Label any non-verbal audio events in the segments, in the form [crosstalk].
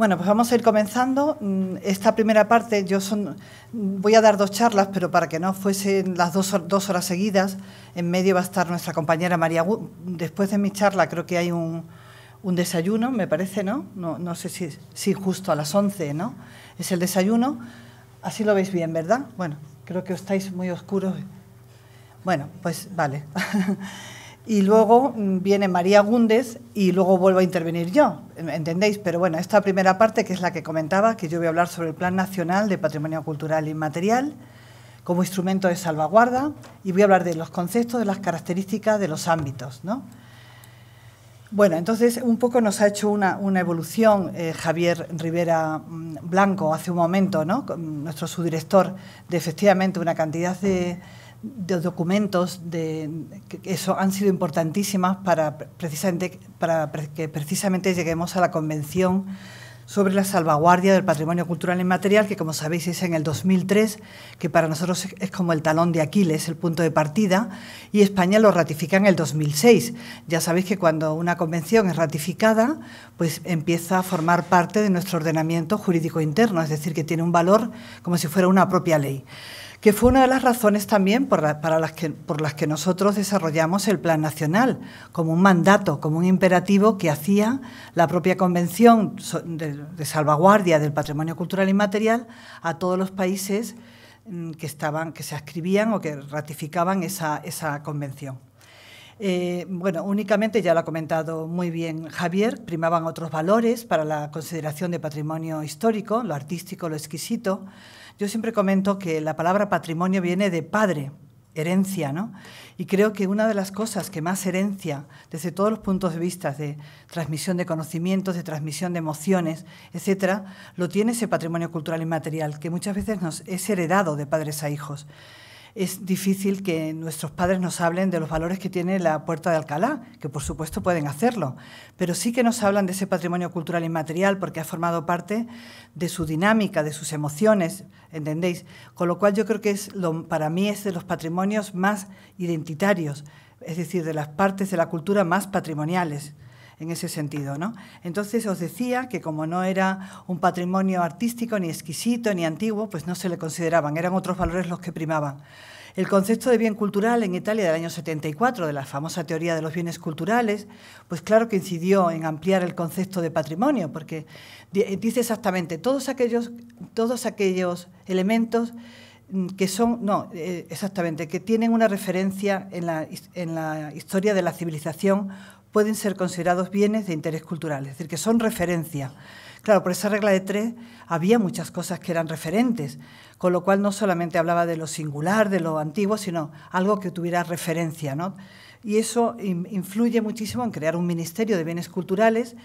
Bueno, pues vamos a ir comenzando. Mm, esta primera parte, yo son, voy a dar dos charlas, pero para que no fuesen las dos, horas seguidas, en medio va a estar nuestra compañera María. Después de mi charla creo que hay un, desayuno, me parece, ¿no? No, sé si, si, justo a las 11, ¿no? Es el desayuno. Así lo veis bien, ¿verdad? Bueno, creo que estáis muy oscuros. Bueno, pues vale. [laughs] y luego viene María Gúndez y luego vuelvo a intervenir yo, ¿entendéis? Pero bueno, esta primera parte, que es la que comentaba, que yo voy a hablar sobre el Plan Nacional de Patrimonio Cultural Inmaterial como instrumento de salvaguarda y voy a hablar de los conceptos, de las características, de los ámbitos, Bueno, entonces un poco nos ha hecho una, evolución eh, Javier Rivera mm, Blanco hace un momento, Nuestro subdirector de efectivamente una cantidad de de documentos de, que eso han sido importantísimas para precisamente, para que precisamente lleguemos a la Convención sobre la salvaguardia del patrimonio cultural inmaterial, que como sabéis es en el 2003, que para nosotros es como el talón de Aquiles, el punto de partida, y España lo ratifica en el 2006. Ya sabéis que cuando una convención es ratificada, pues empieza a formar parte de nuestro ordenamiento jurídico interno, es decir, que tiene un valor como si fuera una propia ley que fue una de las razones también por, para las que, por las que nosotros desarrollamos el Plan Nacional, como un mandato, como un imperativo que hacía la propia Convención de, Salvaguardia del Patrimonio Cultural Inmaterial a todos los países mm, que, estaban, que se ascribían o que ratificaban esa, convención. Eh, bueno, únicamente, ya lo ha comentado muy bien Javier, primaban otros valores para la consideración de patrimonio histórico, lo artístico, lo exquisito, yo siempre comento que la palabra patrimonio viene de padre, herencia, ¿no? Y creo que una de las cosas que más herencia desde todos los puntos de vista de transmisión de conocimientos, de transmisión de emociones, etcétera, lo tiene ese patrimonio cultural inmaterial que muchas veces nos es heredado de padres a hijos es difícil que nuestros padres nos hablen de los valores que tiene la Puerta de Alcalá, que por supuesto pueden hacerlo, pero sí que nos hablan de ese patrimonio cultural inmaterial porque ha formado parte de su dinámica, de sus emociones, ¿entendéis? Con lo cual yo creo que es para mí es de los patrimonios más identitarios, es decir, de las partes de la cultura más patrimoniales en ese sentido. ¿no? Entonces os decía que como no era un patrimonio artístico ni exquisito ni antiguo, pues no se le consideraban, eran otros valores los que primaban. El concepto de bien cultural en Italia del año 74, de la famosa teoría de los bienes culturales, pues claro que incidió en ampliar el concepto de patrimonio, porque dice exactamente todos aquellos, todos aquellos elementos mm, que son, no, eh, exactamente, que tienen una referencia en la, en la historia de la civilización pueden ser considerados bienes de interés cultural, es decir, que son referencia. Claro, por esa regla de tres había muchas cosas que eran referentes, con lo cual no solamente hablaba de lo singular, de lo antiguo, sino algo que tuviera referencia. ¿no? Y eso influye muchísimo en crear un Ministerio de Bienes Culturales,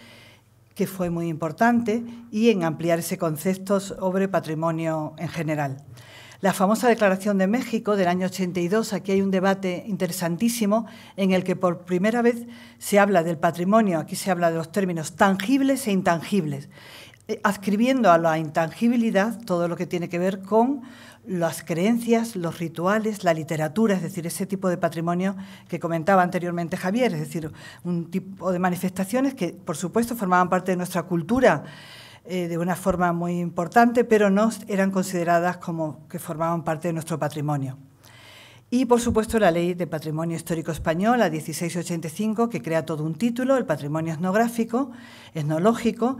que fue muy importante, y en ampliar ese concepto sobre patrimonio en general la famosa Declaración de México del año 82. Aquí hay un debate interesantísimo en el que por primera vez se habla del patrimonio, aquí se habla de los términos tangibles e intangibles, eh, adscribiendo a la intangibilidad todo lo que tiene que ver con las creencias, los rituales, la literatura, es decir, ese tipo de patrimonio que comentaba anteriormente Javier, es decir, un tipo de manifestaciones que, por supuesto, formaban parte de nuestra cultura eh, de una forma muy importante, pero no eran consideradas como que formaban parte de nuestro patrimonio. Y, por supuesto, la Ley de Patrimonio Histórico Español, la 1685, que crea todo un título, el patrimonio etnográfico, etnológico,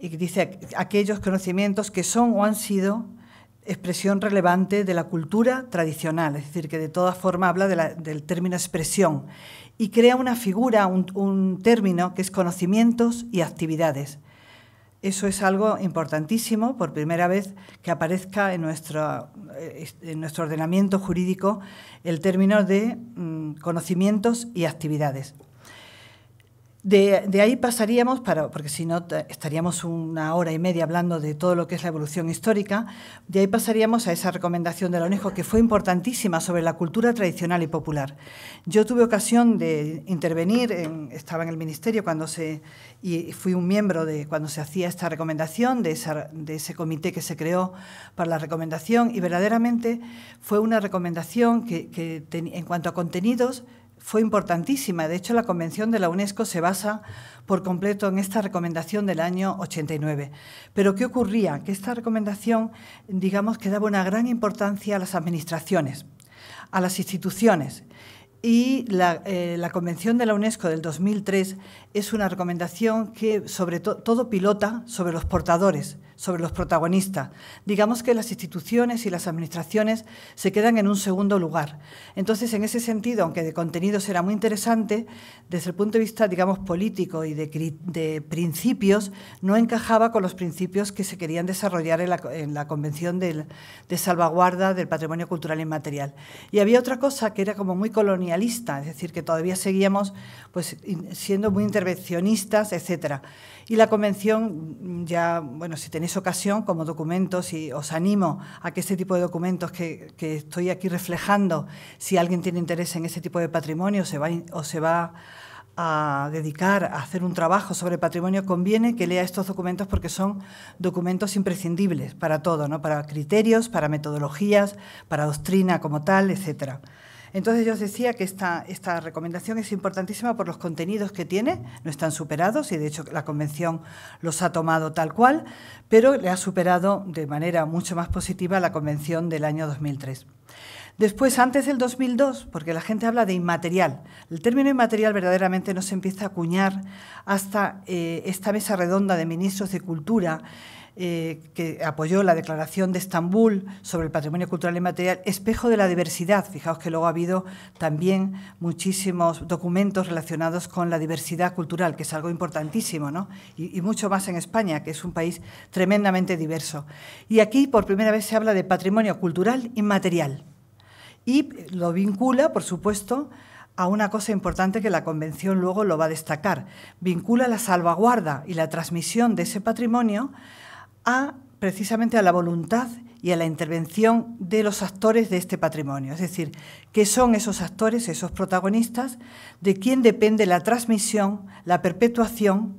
y que dice aquellos conocimientos que son o han sido expresión relevante de la cultura tradicional, es decir, que de todas formas habla del término expresión y crea una figura, un término que es conocimientos y actividades. Eso es algo importantísimo, por primera vez que aparezca en nuestro, eh, ordenamiento jurídico el término de mm, conocimientos y actividades. De, ahí pasaríamos, porque si no estaríamos una hora y media hablando de todo lo que es la evolución histórica, de ahí pasaríamos a esa recomendación de la UNESCO que fue importantísima sobre la cultura tradicional y popular. Yo tuve ocasión de intervenir, estaba en el Ministerio cuando se, y fui un miembro de cuando se hacía esta recomendación, de, ese comité que se creó para la recomendación, y verdaderamente fue una recomendación que, en cuanto a contenidos fue importantísima. De hecho, la Convención de la UNESCO se basa por completo en esta recomendación del año 89. Pero ¿qué ocurría? Que esta recomendación, digamos, que daba una gran importancia a las administraciones, a las instituciones. Y la, eh, Convención de la UNESCO del 2003 es una recomendación que sobre todo pilota sobre los portadores, sobre los protagonistas. Digamos que las instituciones y las administraciones se quedan en un segundo lugar. Entonces, en ese sentido, aunque de contenido era muy interesante, desde el punto de vista, digamos, político y de, principios, no encajaba con los principios que se querían desarrollar en la, Convención de Salvaguarda del Patrimonio Cultural Inmaterial. Y había otra cosa que era como muy colonialista, es decir, que todavía seguíamos pues, siendo muy intervencionistas, etcétera. Y la convención, mm, ya, bueno, si tenéis ocasión como documentos, y os animo a que este tipo de documentos que, estoy aquí reflejando, si alguien tiene interés en este tipo de patrimonio se va, o se va a dedicar a hacer un trabajo sobre patrimonio, conviene que lea estos documentos porque son documentos imprescindibles para todo, ¿no? para criterios, para metodologías, para doctrina como tal, etcétera. Entonces yo os decía que esta, esta recomendación es importantísima por los contenidos que tiene, no están superados y de hecho la Convención los ha tomado tal cual, pero le ha superado de manera mucho más positiva la Convención del año 2003. Después, antes del 2002, porque la gente habla de inmaterial. El término inmaterial verdaderamente no se empieza a acuñar hasta eh, esta mesa redonda de ministros de Cultura eh, que apoyó la Declaración de Estambul sobre el Patrimonio Cultural Inmaterial, espejo de la diversidad. Fijaos que luego ha habido también muchísimos documentos relacionados con la diversidad cultural, que es algo importantísimo, ¿no? Y, y mucho más en España, que es un país tremendamente diverso. Y aquí por primera vez se habla de patrimonio cultural inmaterial. Y lo vincula, por supuesto, a una cosa importante que la Convención luego lo va a destacar. Vincula la salvaguarda y la transmisión de ese patrimonio a precisamente a la voluntad y a la intervención de los actores de este patrimonio. Es decir, qué son esos actores, esos protagonistas, de quién depende la transmisión, la perpetuación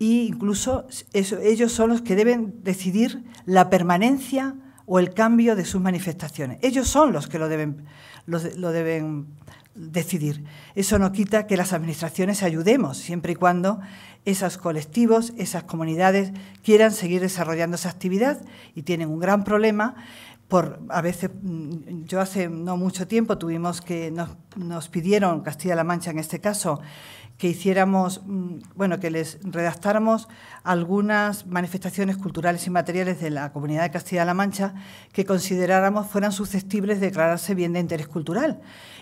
e incluso ellos son los que deben decidir la permanencia o el cambio de sus manifestaciones. Ellos son los que lo deben, lo deben decidir. Eso no quita que las administraciones ayudemos, siempre y cuando esos colectivos, esas comunidades quieran seguir desarrollando esa actividad y tienen un gran problema por a veces mm, yo hace no mucho tiempo tuvimos que nos, nos pidieron Castilla-La Mancha en este caso que hiciéramos mm, bueno que les redactáramos algunas manifestaciones culturales y materiales de la comunidad de Castilla-La Mancha que consideráramos fueran susceptibles de declararse bien de interés cultural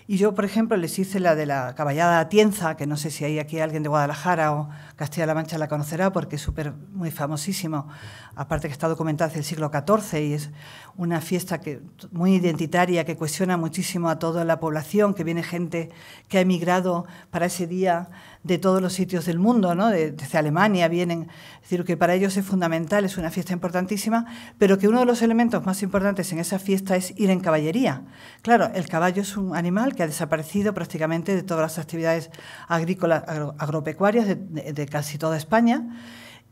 y yo, por ejemplo, les hice la de la caballada Atienza, que no sé si hay aquí alguien de Guadalajara o Castilla-La Mancha la conocerá porque es súper muy famosísimo. Aparte que está documentada desde el siglo XIV y es una fiesta que, muy identitaria que cuestiona muchísimo a toda la población, que viene gente que ha emigrado para ese día de todos los sitios del mundo, desde Alemania vienen, es decir, que para ellos es fundamental, es una fiesta importantísima, pero que uno de los elementos más importantes en esa fiesta es ir en caballería. Claro, el caballo es un animal que ha desaparecido prácticamente de todas las actividades agrícolas, agropecuarias de, casi toda España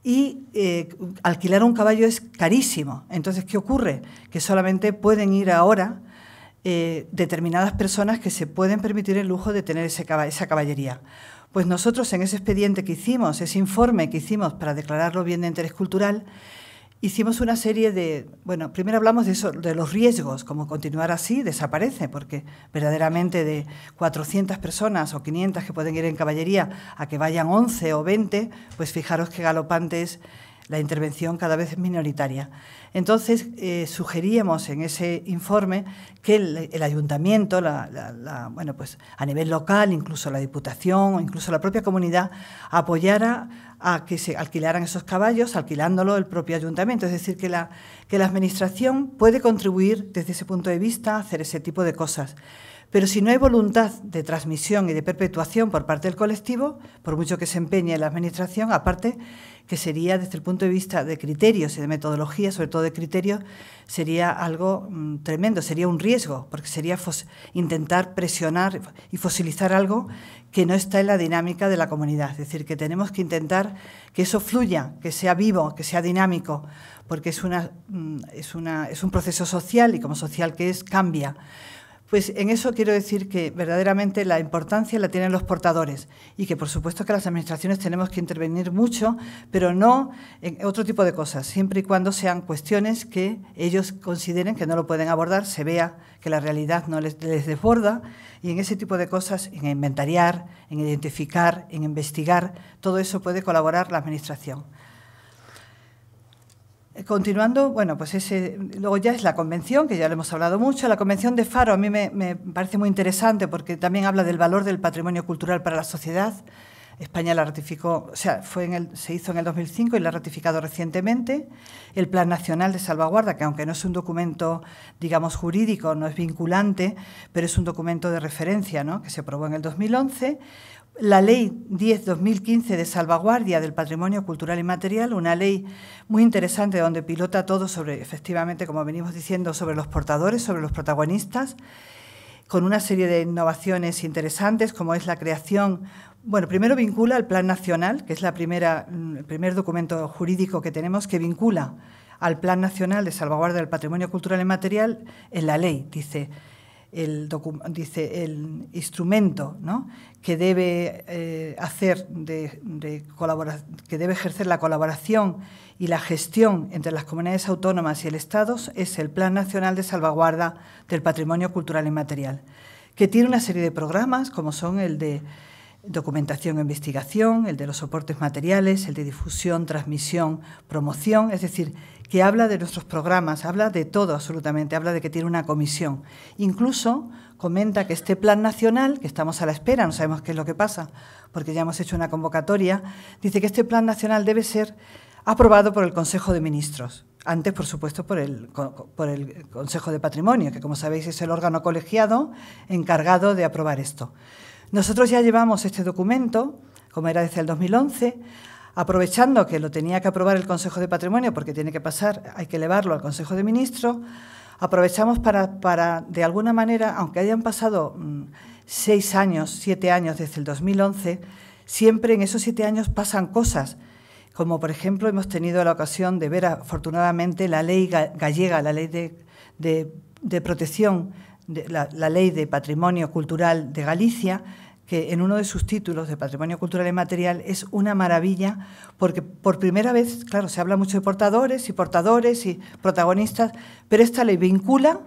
y eh, alquilar un caballo es carísimo. Entonces, ¿qué ocurre? Que solamente pueden ir ahora eh, determinadas personas que se pueden permitir el lujo de tener esa caballería. Pues nosotros en ese expediente que hicimos, ese informe que hicimos para declararlo bien de interés cultural, hicimos una serie de, bueno, primero hablamos de, los riesgos, como continuar así desaparece, porque verdaderamente de 400 personas o 500 que pueden ir en caballería a que vayan 11 o 20, pues fijaros que galopantes la intervención cada vez es minoritaria. Entonces, eh, sugeríamos en ese informe que el, ayuntamiento, bueno, pues a nivel local, incluso la diputación o incluso la propia comunidad, apoyara a que se alquilaran esos caballos, alquilándolo el propio ayuntamiento. Es decir, que la, que la administración puede contribuir desde ese punto de vista a hacer ese tipo de cosas. Pero si no hay voluntad de transmisión y de perpetuación por parte del colectivo, por mucho que se empeñe la Administración, aparte que sería desde el punto de vista de criterios y de metodología, sobre todo de criterios, sería algo mm, tremendo, sería un riesgo, porque sería intentar presionar y fosilizar algo que no está en la dinámica de la comunidad. Es decir, que tenemos que intentar que eso fluya, que sea vivo, que sea dinámico, porque es, una, mm, es, es un proceso social y como social que es, cambia. Pues en eso quiero decir que verdaderamente la importancia la tienen los portadores y que por supuesto que las administraciones tenemos que intervenir mucho, pero no en otro tipo de cosas, siempre y cuando sean cuestiones que ellos consideren que no lo pueden abordar, se vea que la realidad no les, desborda y en ese tipo de cosas, en inventariar, en identificar, en investigar, todo eso puede colaborar la administración. Continuando, bueno, pues ese, luego ya es la convención, que ya lo hemos hablado mucho. La convención de Faro a mí me, parece muy interesante porque también habla del valor del patrimonio cultural para la sociedad. España la ratificó, o sea, fue en el, se hizo en el 2005 y la ha ratificado recientemente. El Plan Nacional de Salvaguarda, que aunque no es un documento, digamos, jurídico, no es vinculante, pero es un documento de referencia, ¿no? que se aprobó en el 2011 la Ley 10-2015 de salvaguardia del patrimonio cultural y Material, una ley muy interesante donde pilota todo sobre, efectivamente, como venimos diciendo, sobre los portadores, sobre los protagonistas, con una serie de innovaciones interesantes, como es la creación, bueno, primero vincula al Plan Nacional, que es la primera, el primer documento jurídico que tenemos que vincula al Plan Nacional de Salvaguardia del Patrimonio Cultural y Material, en la ley. Dice, el, dice, el instrumento que debe eh, hacer de, que debe ejercer la colaboración y la gestión entre las comunidades autónomas y el Estado es el Plan Nacional de Salvaguarda del Patrimonio Cultural Inmaterial, que tiene una serie de programas como son el de documentación e investigación, el de los soportes materiales, el de difusión, transmisión, promoción, es decir, que habla de nuestros programas, habla de todo absolutamente, habla de que tiene una comisión. Incluso comenta que este plan nacional, que estamos a la espera, no sabemos qué es lo que pasa, porque ya hemos hecho una convocatoria, dice que este plan nacional debe ser aprobado por el Consejo de Ministros. Antes, por supuesto, por el, por el Consejo de Patrimonio, que como sabéis es el órgano colegiado encargado de aprobar esto. Nosotros ya llevamos este documento, como era desde el 2011, aprovechando que lo tenía que aprobar el Consejo de Patrimonio, porque tiene que pasar, hay que elevarlo al Consejo de Ministros, aprovechamos para, para de alguna manera, aunque hayan pasado mm, seis años, siete años desde el 2011, siempre en esos siete años pasan cosas, como por ejemplo hemos tenido la ocasión de ver afortunadamente la ley gallega, la ley de, de, de protección la, Ley de Patrimonio Cultural de Galicia, que en uno de sus títulos de Patrimonio Cultural y Material, es una maravilla, porque por primera vez, claro, se habla mucho de portadores y portadores y protagonistas, pero esta ley vincula,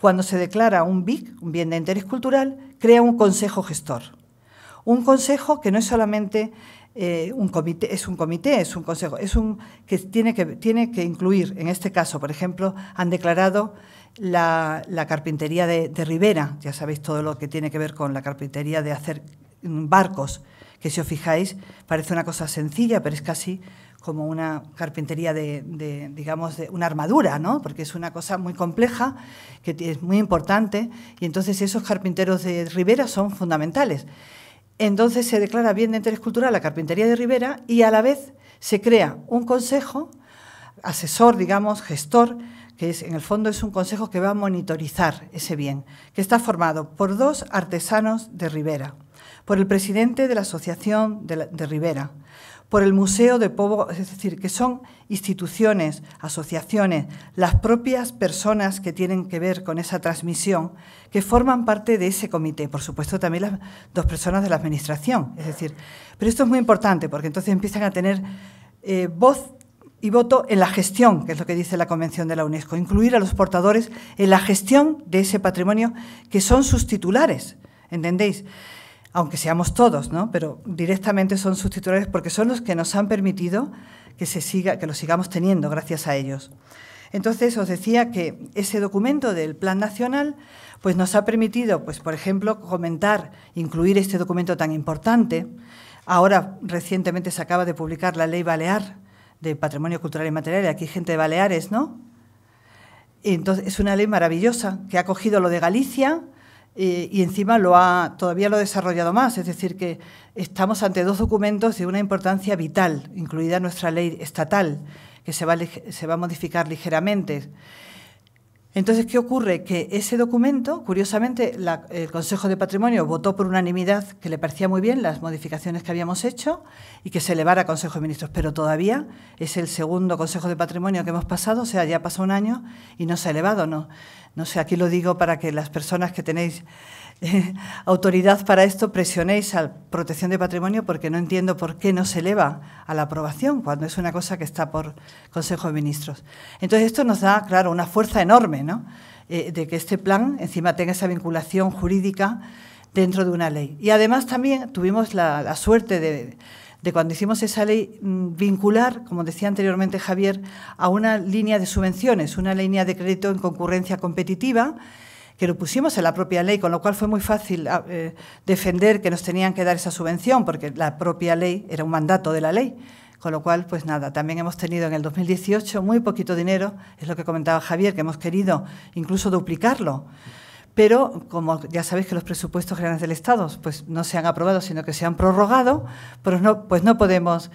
cuando se declara un BIC, un bien de interés cultural, crea un consejo gestor. Un consejo que no es solamente eh, un comité, es un comité, es un consejo, es un que tiene que, tiene que incluir, en este caso, por ejemplo, han declarado la, carpintería de, de, ya sabéis todo lo que tiene que ver con la carpintería de hacer barcos, que si os fijáis parece una cosa sencilla, pero es casi como una carpintería de, de digamos, de una armadura, ¿no? Porque es una cosa muy compleja, que es muy importante, y entonces esos carpinteros de Ribera son fundamentales. Entonces se declara bien de interés cultural la carpintería de Rivera y a la vez se crea un consejo, asesor, digamos, gestor, que es, en el fondo es un consejo que va a monitorizar ese bien, que está formado por dos artesanos de Rivera, por el presidente de la Asociación de, Rivera, por el Museo de Povo, es decir, que son instituciones, asociaciones, las propias personas que tienen que ver con esa transmisión, que forman parte de ese comité, por supuesto también las dos personas de la Administración, es decir, pero esto es muy importante porque entonces empiezan a tener eh, voz y voto en la gestión, que es lo que dice la Convención de la UNESCO, incluir a los portadores en la gestión de ese patrimonio que son sus titulares, ¿entendéis? Aunque seamos todos, ¿no? Pero directamente son sus titulares porque son los que nos han permitido que, se siga, que lo sigamos teniendo gracias a ellos. Entonces, os decía que ese documento del Plan Nacional pues nos ha permitido, pues, por ejemplo, comentar, incluir este documento tan importante. Ahora, recientemente se acaba de publicar la Ley Balear, de Patrimonio Cultural y material, y aquí hay gente de Baleares, ¿no? entonces, es una ley maravillosa que ha cogido lo de Galicia y encima lo ha, todavía lo ha desarrollado más. Es decir, que estamos ante dos documentos de una importancia vital, incluida nuestra ley estatal, que se va, se va a modificar ligeramente. Entonces, ¿qué ocurre? Que ese documento, curiosamente, el Consejo de Patrimonio votó por unanimidad que le parecía muy bien las modificaciones que habíamos hecho y que se elevara a Consejo de Ministros, pero todavía es el segundo Consejo de Patrimonio que hemos pasado, o sea, ya ha pasado un año y no se ha elevado, ¿no? No sé, aquí lo digo para que las personas que tenéis [laughs] autoridad para esto presionéis a protección de patrimonio porque no entiendo por qué no se eleva a la aprobación cuando es una cosa que está por Consejo de Ministros. Entonces esto nos da, claro, una fuerza enorme, ¿no? Eh, de que este plan encima tenga esa vinculación jurídica dentro de una ley. Y además también tuvimos la, suerte de cuando hicimos esa ley mm, vincular, como decía anteriormente Javier, a una línea de subvenciones, una línea de crédito en concurrencia competitiva que lo pusimos en la propia ley, con lo cual fue muy fácil ah, eh, defender que nos tenían que dar esa subvención, porque la propia ley era un mandato de la ley. Con lo cual, pues nada, también hemos tenido en el 2018 muy poquito dinero, es lo que comentaba Javier, que hemos querido incluso duplicarlo. Pero como ya sabéis que los presupuestos generales del Estado pues, no se han aprobado, sino que se han prorrogado, pues no pues podemos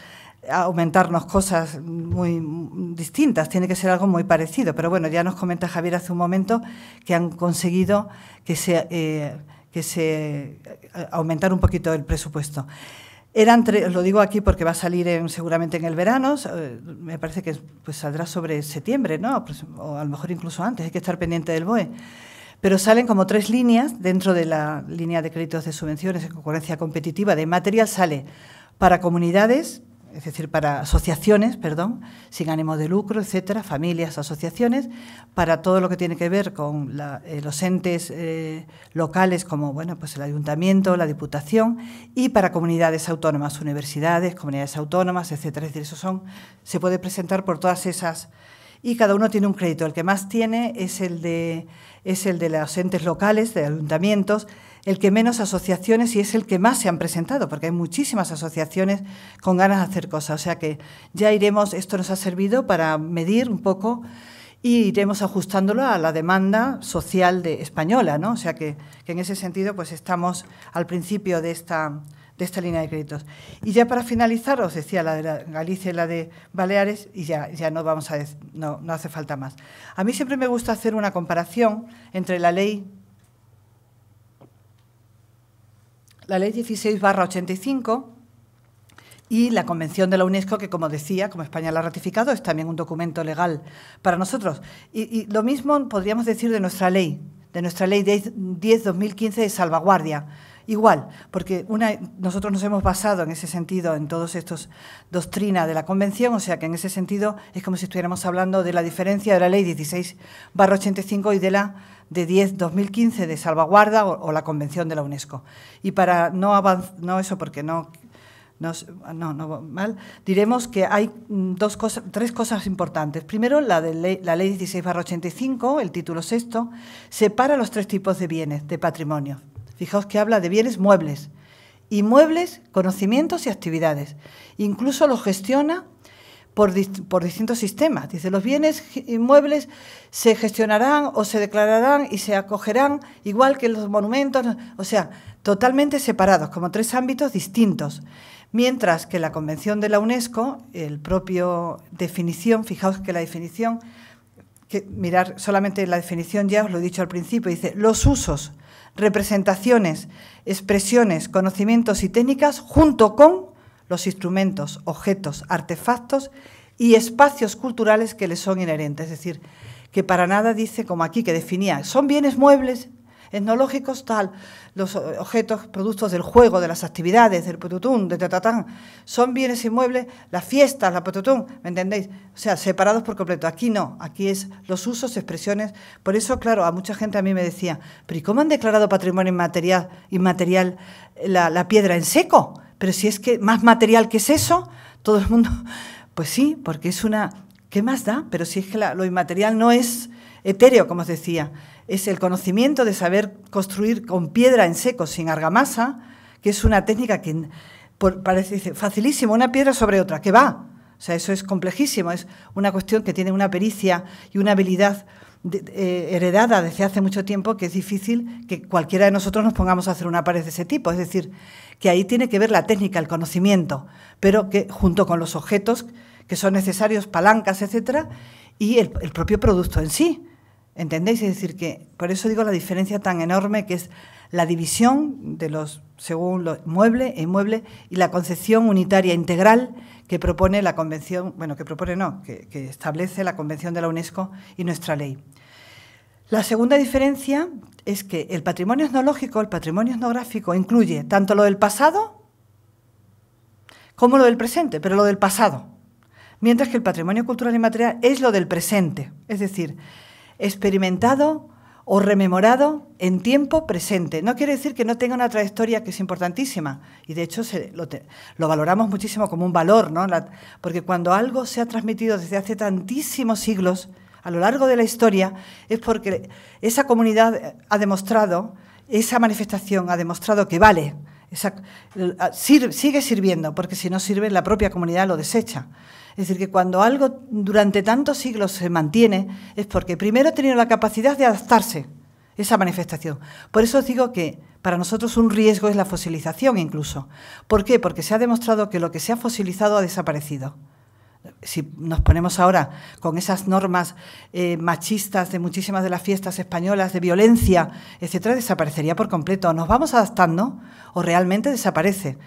aumentarnos cosas muy distintas, tiene que ser algo muy parecido. Pero bueno, ya nos comenta Javier hace un momento que han conseguido que se, eh, que se eh, aumentar un poquito el presupuesto. Eran tres, lo digo aquí porque va a salir seguramente en el verano, eh, me parece que pues, saldrá sobre septiembre, ¿no? Pues, o a lo mejor incluso antes, hay que estar pendiente del BOE. Pero salen como tres líneas dentro de la línea de créditos de subvenciones en concurrencia competitiva de material, sale para comunidades, es decir, para asociaciones, perdón, sin ánimo de lucro, etcétera, familias, asociaciones, para todo lo que tiene que ver con eh, los entes eh, locales como bueno, pues el ayuntamiento, la diputación y para comunidades autónomas, universidades, comunidades autónomas, etcétera. Es decir, eso son, se puede presentar por todas esas y cada uno tiene un crédito. El que más tiene es el de, es el de los entes locales, de ayuntamientos, el que menos asociaciones y es el que más se han presentado, porque hay muchísimas asociaciones con ganas de hacer cosas. O sea que ya iremos, esto nos ha servido para medir un poco y iremos ajustándolo a la demanda social de española, ¿no? O sea que, en ese sentido pues estamos al principio de esta, de esta línea de créditos. Y ya para finalizar, os decía la de Galicia y la de Baleares, y ya, ya no, vamos a, no hace falta más. A mí siempre me gusta hacer una comparación entre la ley la Ley 16-85 y la Convención de la UNESCO, que como decía, como España la ha ratificado, es también un documento legal para nosotros. Y, lo mismo podríamos decir de nuestra ley, de nuestra Ley 10-2015 de salvaguardia. Igual, porque nosotros nos hemos basado en ese sentido en todos estos doctrinas de la Convención, o sea que en ese sentido es como si estuviéramos hablando de la diferencia de la Ley 16-85 y de la de 10 2015 de salvaguarda o, la Convención de la UNESCO. Y para no avanzar, no eso porque no, no, no, mal, diremos que hay mm, dos cosas, tres cosas importantes. Primero, la, de ley, la ley 16-85, el título sexto, separa los tres tipos de bienes, de patrimonio. Fijaos que habla de bienes muebles, inmuebles, conocimientos y actividades. Incluso los gestiona por, distintos sistemas. Dice, los bienes inmuebles se gestionarán o se declararán y se acogerán igual que los monumentos, o sea, totalmente separados, como tres ámbitos distintos. Mientras que la Convención de la UNESCO, el propio definición, fijaos que la definición, que mirar solamente la definición ya os lo he dicho al principio, dice, los usos, representaciones, expresiones, conocimientos y técnicas junto con los instrumentos, objetos, artefactos y espacios culturales que les son inherentes. Es decir, que para nada dice, como aquí, que definía, son bienes muebles, etnológicos, tal, los objetos, productos del juego, de las actividades, del pututún, de tatatán, son bienes inmuebles, las fiestas, la pututún, ¿me entendéis? O sea, separados por completo. Aquí no, aquí es los usos, expresiones. Por eso, claro, a mucha gente a mí me decía, pero ¿y cómo han declarado patrimonio inmaterial, inmaterial la piedra en seco? Pero si es que más material que es eso, todo el mundo, pues sí, porque es una, ¿qué más da? Pero si es que lo inmaterial no es etéreo, como os decía, es el conocimiento de saber construir con piedra en seco, sin argamasa, que es una técnica que parece facilísimo, una piedra sobre otra, que va. O sea, eso es complejísimo, es una cuestión que tiene una pericia y una habilidad eh, heredada desde hace mucho tiempo que es difícil que cualquiera de nosotros nos pongamos a hacer una pared de ese tipo. Es decir, que ahí tiene que ver la técnica, el conocimiento, pero que junto con los objetos que son necesarios, palancas, etcétera, y el, propio producto en sí. ¿Entendéis? Es decir, que por eso digo la diferencia tan enorme que es la división de los, según los mueble e inmueble, y la concepción unitaria integral que propone la Convención, bueno, que propone no, que, establece la Convención de la UNESCO y nuestra ley. La segunda diferencia es que el patrimonio etnológico, el patrimonio etnográfico, incluye tanto lo del pasado como lo del presente, pero lo del pasado. Mientras que el patrimonio cultural y material es lo del presente, es decir, experimentado, o rememorado en tiempo presente. No quiere decir que no tenga una trayectoria que es importantísima, y de hecho lo, valoramos muchísimo como un valor, ¿no? porque cuando algo se ha transmitido desde hace tantísimos siglos, a lo largo de la historia, es porque esa comunidad ha demostrado, esa manifestación ha demostrado que vale, sigue sirviendo, porque si no sirve, la propia comunidad lo desecha. Es decir, que cuando algo durante tantos siglos se mantiene es porque primero ha tenido la capacidad de adaptarse a esa manifestación. Por eso os digo que para nosotros un riesgo es la fosilización incluso. ¿Por qué? Porque se ha demostrado que lo que se ha fosilizado ha desaparecido si nos ponemos ahora con esas normas eh, machistas de muchísimas de las fiestas españolas, de violencia, etcétera, desaparecería por completo. ¿Nos vamos adaptando o realmente desaparece?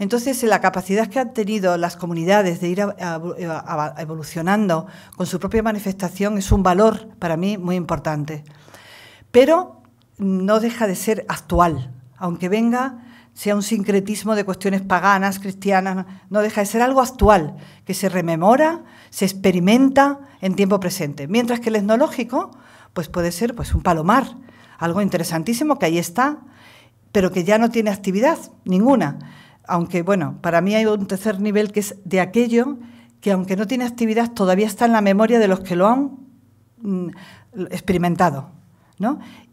Entonces, la capacidad que han tenido las comunidades de ir evolucionando con su propia manifestación es un valor para mí muy importante. Pero no deja de ser actual, aunque venga sea un sincretismo de cuestiones paganas, cristianas, no deja de ser algo actual, que se rememora, se experimenta en tiempo presente. Mientras que el etnológico, pues puede ser pues un palomar, algo interesantísimo que ahí está, pero que ya no tiene actividad ninguna aunque bueno, para mí hay un tercer nivel que es de aquello que aunque no tiene actividad, todavía está en la memoria de los que lo han mm, experimentado.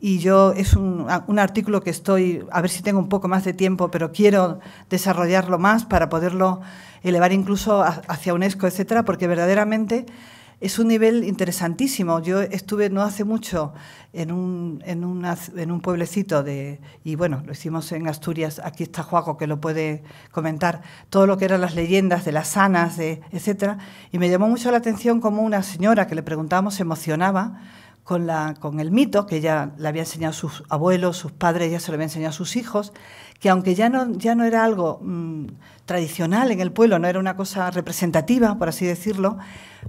Y yo es un, artículo que estoy, a ver si tengo un poco más de tiempo, pero quiero desarrollarlo más para poderlo elevar incluso hacia UNESCO, etcétera, porque verdaderamente es un nivel interesantísimo. Yo estuve no hace mucho en un, en, en un pueblecito de, y bueno, lo hicimos en Asturias, aquí está Juaco que lo puede comentar, todo lo que eran las leyendas de las sanas, de, etcétera, y me llamó mucho la atención como una señora que le preguntábamos se emocionaba con, la, con el mito que ella le había enseñado sus abuelos, sus padres, ya se lo había enseñado a sus hijos, que aunque ya no, ya no era algo mm, tradicional en el pueblo, no era una cosa representativa, por así decirlo,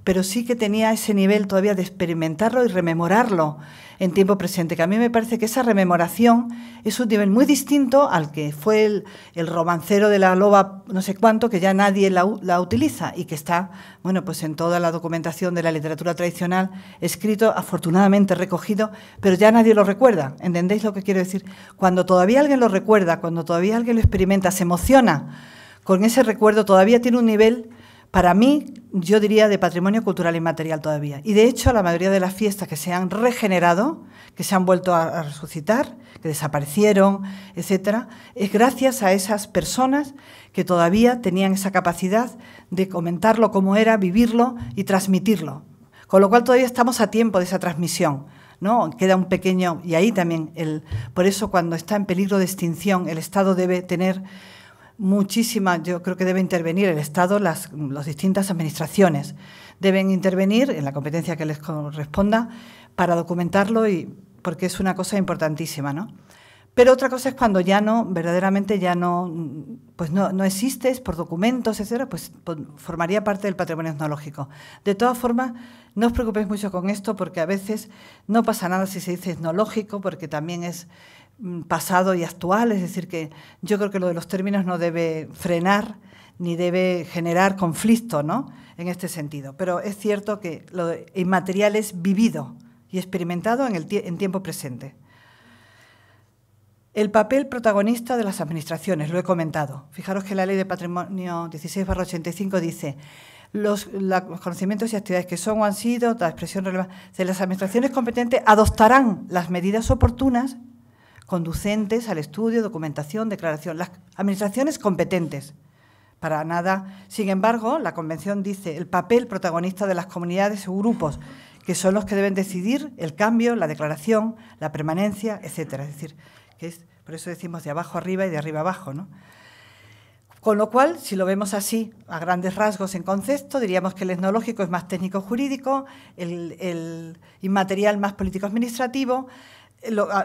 pero sí que tenía ese nivel todavía de experimentarlo y rememorarlo en tiempo presente, que a mí me parece que esa rememoración es un nivel muy distinto al que fue el, romancero de la loba no sé cuánto, que ya nadie la, la, utiliza y que está, bueno, pues en toda la documentación de la literatura tradicional, escrito, afortunadamente recogido, pero ya nadie lo recuerda, ¿entendéis lo que quiero decir? Cuando todavía alguien lo recuerda, cuando todavía alguien lo experimenta, se emociona con ese recuerdo, todavía tiene un nivel para mí, yo diría de patrimonio cultural inmaterial todavía. Y de hecho, la mayoría de las fiestas que se han regenerado, que se han vuelto a, resucitar, que desaparecieron, etcétera, es gracias a esas personas que todavía tenían esa capacidad de comentarlo como era, vivirlo y transmitirlo. Con lo cual todavía estamos a tiempo de esa transmisión. ¿no? Queda un pequeño y ahí también el por eso cuando está en peligro de extinción el Estado debe tener muchísima, yo creo que debe intervenir el Estado, las, distintas administraciones. Deben intervenir en la competencia que les corresponda para documentarlo y porque es una cosa importantísima, ¿no? Pero otra cosa es cuando ya no, verdaderamente ya no, pues no, no es por documentos, etcétera, pues formaría parte del patrimonio etnológico. De todas formas, no os preocupéis mucho con esto porque a veces no pasa nada si se dice etnológico porque también es Mm, pasado y actual, es decir, que yo creo que lo de los términos no debe frenar ni debe generar conflicto ¿no? en este sentido. Pero es cierto que lo inmaterial es vivido y experimentado en, el en tiempo presente. El papel protagonista de las administraciones, lo he comentado. Fijaros que la Ley de Patrimonio 16-85 dice los, los, conocimientos y actividades que son o han sido, la expresión relevante, de las administraciones competentes adoptarán las medidas oportunas conducentes al estudio, documentación, declaración, las administraciones competentes. Para nada. Sin embargo, la Convención dice el papel protagonista de las comunidades o grupos, que son los que deben decidir el cambio, la declaración, la permanencia, etcétera. Es decir, que es, por eso decimos de abajo arriba y de arriba abajo, ¿no? Con lo cual, si lo vemos así, a grandes rasgos en concepto, diríamos que el etnológico es más técnico-jurídico, el, el, inmaterial más político-administrativo,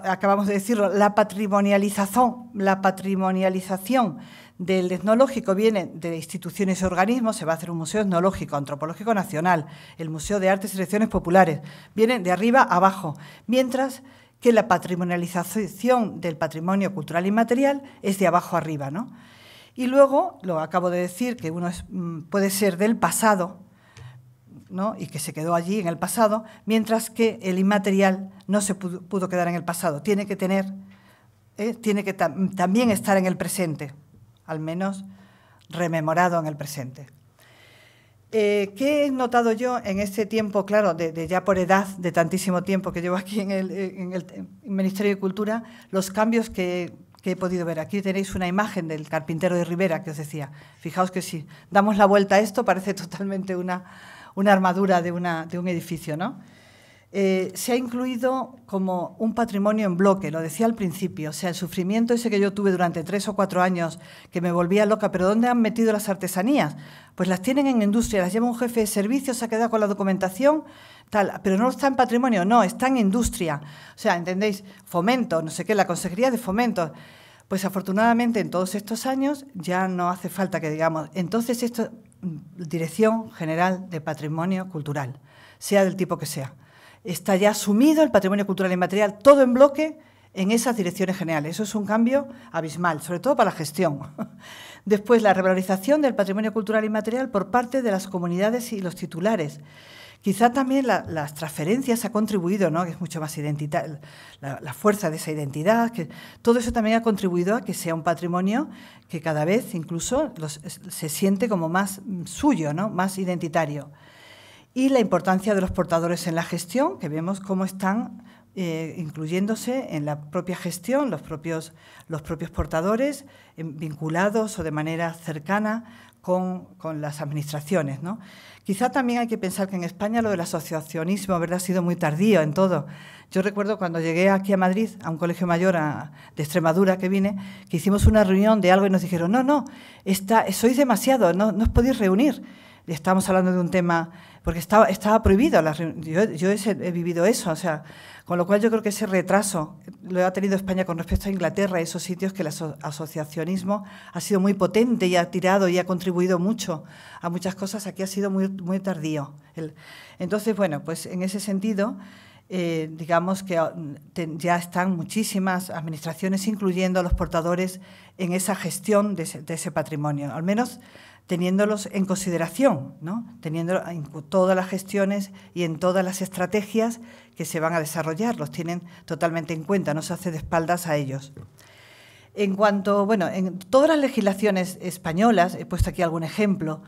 acabamos de decirlo, la patrimonialización, la patrimonialización del etnológico viene de instituciones y organismos, se va a hacer un museo etnológico, antropológico nacional, el Museo de Artes y Selecciones Populares, viene de arriba a abajo, mientras que la patrimonialización del patrimonio cultural inmaterial es de abajo arriba. ¿no? Y luego, lo acabo de decir, que uno mm, puede ser del pasado, y que se quedó allí en el pasado, mientras que el inmaterial no se pudo, quedar en el pasado. Tiene que tener, eh, tiene que también estar en el presente, al menos rememorado en el presente. Eh, ¿Qué he notado yo en este tiempo, claro, de, ya por edad, de tantísimo tiempo que llevo aquí en el, eh, Ministerio de Cultura, los cambios que he podido ver. Aquí tenéis una imagen del carpintero de Rivera que os decía. Fijaos que si damos la vuelta a esto parece [laughs] totalmente una una armadura de, una, de un edificio, ¿no? Eh, se ha incluido como un patrimonio en bloque, lo decía al principio, o sea, el sufrimiento ese que yo tuve durante tres o cuatro años, que me volvía loca, pero ¿dónde han metido las artesanías? Pues las tienen en industria, las lleva un jefe de servicios, se ha quedado con la documentación, tal, pero no está en patrimonio, no, está en industria. O sea, ¿entendéis? Fomento, no sé qué, la Consejería de Fomento. Pues afortunadamente en todos estos años ya no hace falta que digamos, entonces esto Dirección General de Patrimonio Cultural, sea del tipo que sea. Está ya sumido el patrimonio cultural inmaterial todo en bloque en esas direcciones generales. Eso es un cambio abismal, sobre todo para la gestión. [laughs] Después, la revalorización del patrimonio cultural inmaterial por parte de las comunidades y los titulares Quizá también las transferencias ha contribuido, ¿no? que es mucho más identitario, la, fuerza de esa identidad, que todo eso también ha contribuido a que sea un patrimonio que cada vez incluso se siente como más mm, suyo, ¿no? más identitario. Y la importancia de los portadores en la gestión, que vemos cómo están eh, incluyéndose en la propia gestión, los propios, los propios portadores eh, vinculados o de manera cercana con, las administraciones. ¿no? Quizá también hay que pensar que en España lo del asociacionismo ¿verdad? ha sido muy tardío en todo. Yo recuerdo cuando llegué aquí a Madrid, a un colegio mayor de Extremadura que vine, que hicimos una reunión de algo y nos dijeron, no, no, está, sois demasiado, no, os podéis reunir. Y estábamos hablando de un tema, porque estaba, estaba prohibido, la, yo, yo he, he vivido eso, o sea, con lo cual yo creo que ese retraso lo ha tenido España con respecto a Inglaterra, esos sitios que el asociacionismo ha sido muy potente y ha tirado y ha contribuido mucho a muchas cosas, aquí ha sido muy, muy tardío. entonces, bueno, pues en ese sentido... Eh, digamos que ya están muchísimas administraciones, incluyendo a los portadores, en esa gestión de ese, de ese patrimonio. Al menos teniéndolos en consideración, ¿no? teniendo en todas las gestiones y en todas las estrategias que se van a desarrollar, los tienen totalmente en cuenta, no se hace de espaldas a ellos. En cuanto, bueno, en todas las legislaciones españolas, he puesto aquí algún ejemplo,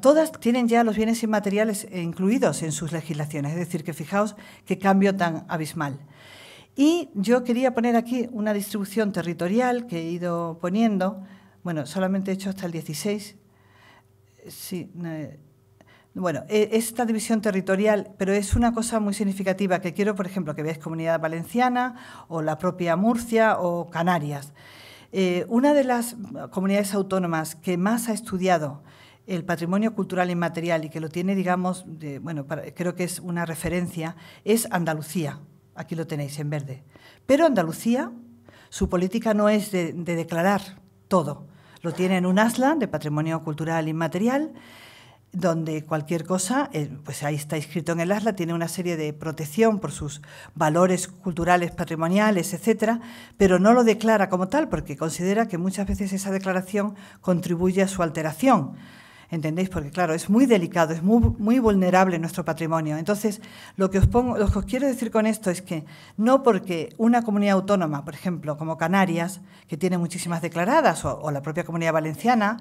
todas tienen ya los bienes inmateriales eh, incluidos en sus legislaciones, es decir, que fijaos qué cambio tan abismal. Y yo quería poner aquí una distribución territorial que he ido poniendo, bueno, solamente he hecho hasta el 16, Sí. Bueno, e, esta división territorial, pero es una cosa muy significativa que quiero, por ejemplo, que veáis Comunidad Valenciana o la propia Murcia o Canarias. Eh, una de las comunidades autónomas que más ha estudiado el patrimonio cultural inmaterial y que lo tiene, digamos, bueno, creo que es una referencia, es Andalucía. Aquí lo tenéis en verde. Pero Andalucía, su política no es de declarar todo, lo tiene en un ASLA, de Patrimonio Cultural Inmaterial, donde cualquier cosa, eh, pues ahí está inscrito en el ASLA, tiene una serie de protección por sus valores culturales, patrimoniales, etcétera, pero no lo declara como tal porque considera que muchas veces esa declaración contribuye a su alteración. ¿Entendéis? Porque claro, es muy delicado, es muy, vulnerable nuestro patrimonio. Entonces, lo que, os pongo, quiero decir con esto es que no porque una comunidad autónoma, por ejemplo, como Canarias, que tiene muchísimas declaradas, o, o la propia comunidad valenciana,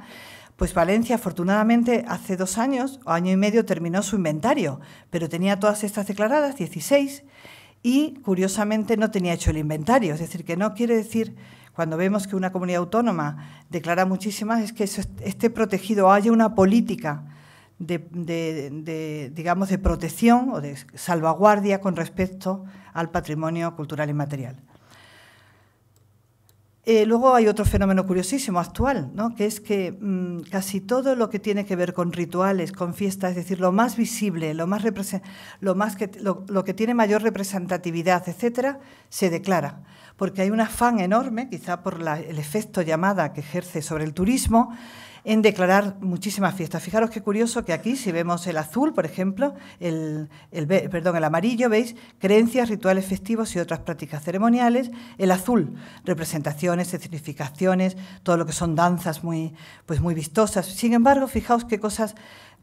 pues Valencia, afortunadamente, hace dos años o año y medio terminó su inventario, pero tenía todas estas declaradas, 16, y curiosamente no tenía hecho el inventario. Es decir, que no quiere decir cuando vemos que una comunidad autónoma declara muchísimas, es que esté protegido, haya una política de, digamos, de protección o de salvaguardia con respecto al patrimonio cultural y material. Eh, luego hay otro fenómeno curiosísimo actual, que es que mm, casi todo lo que tiene que ver con rituales, con fiestas, es decir, lo más visible, lo, más lo, más que, que tiene mayor representatividad, etc., se declara porque hay un afán enorme, quizá por el efecto llamada que ejerce sobre el turismo, en declarar muchísimas fiestas. Fijaros qué curioso que aquí, si vemos el azul, por ejemplo, el, perdón, el amarillo, veis creencias, rituales festivos y otras prácticas ceremoniales. El azul, representaciones, significaciones, todo lo que son danzas muy, pues muy vistosas. Sin embargo, fijaos qué cosas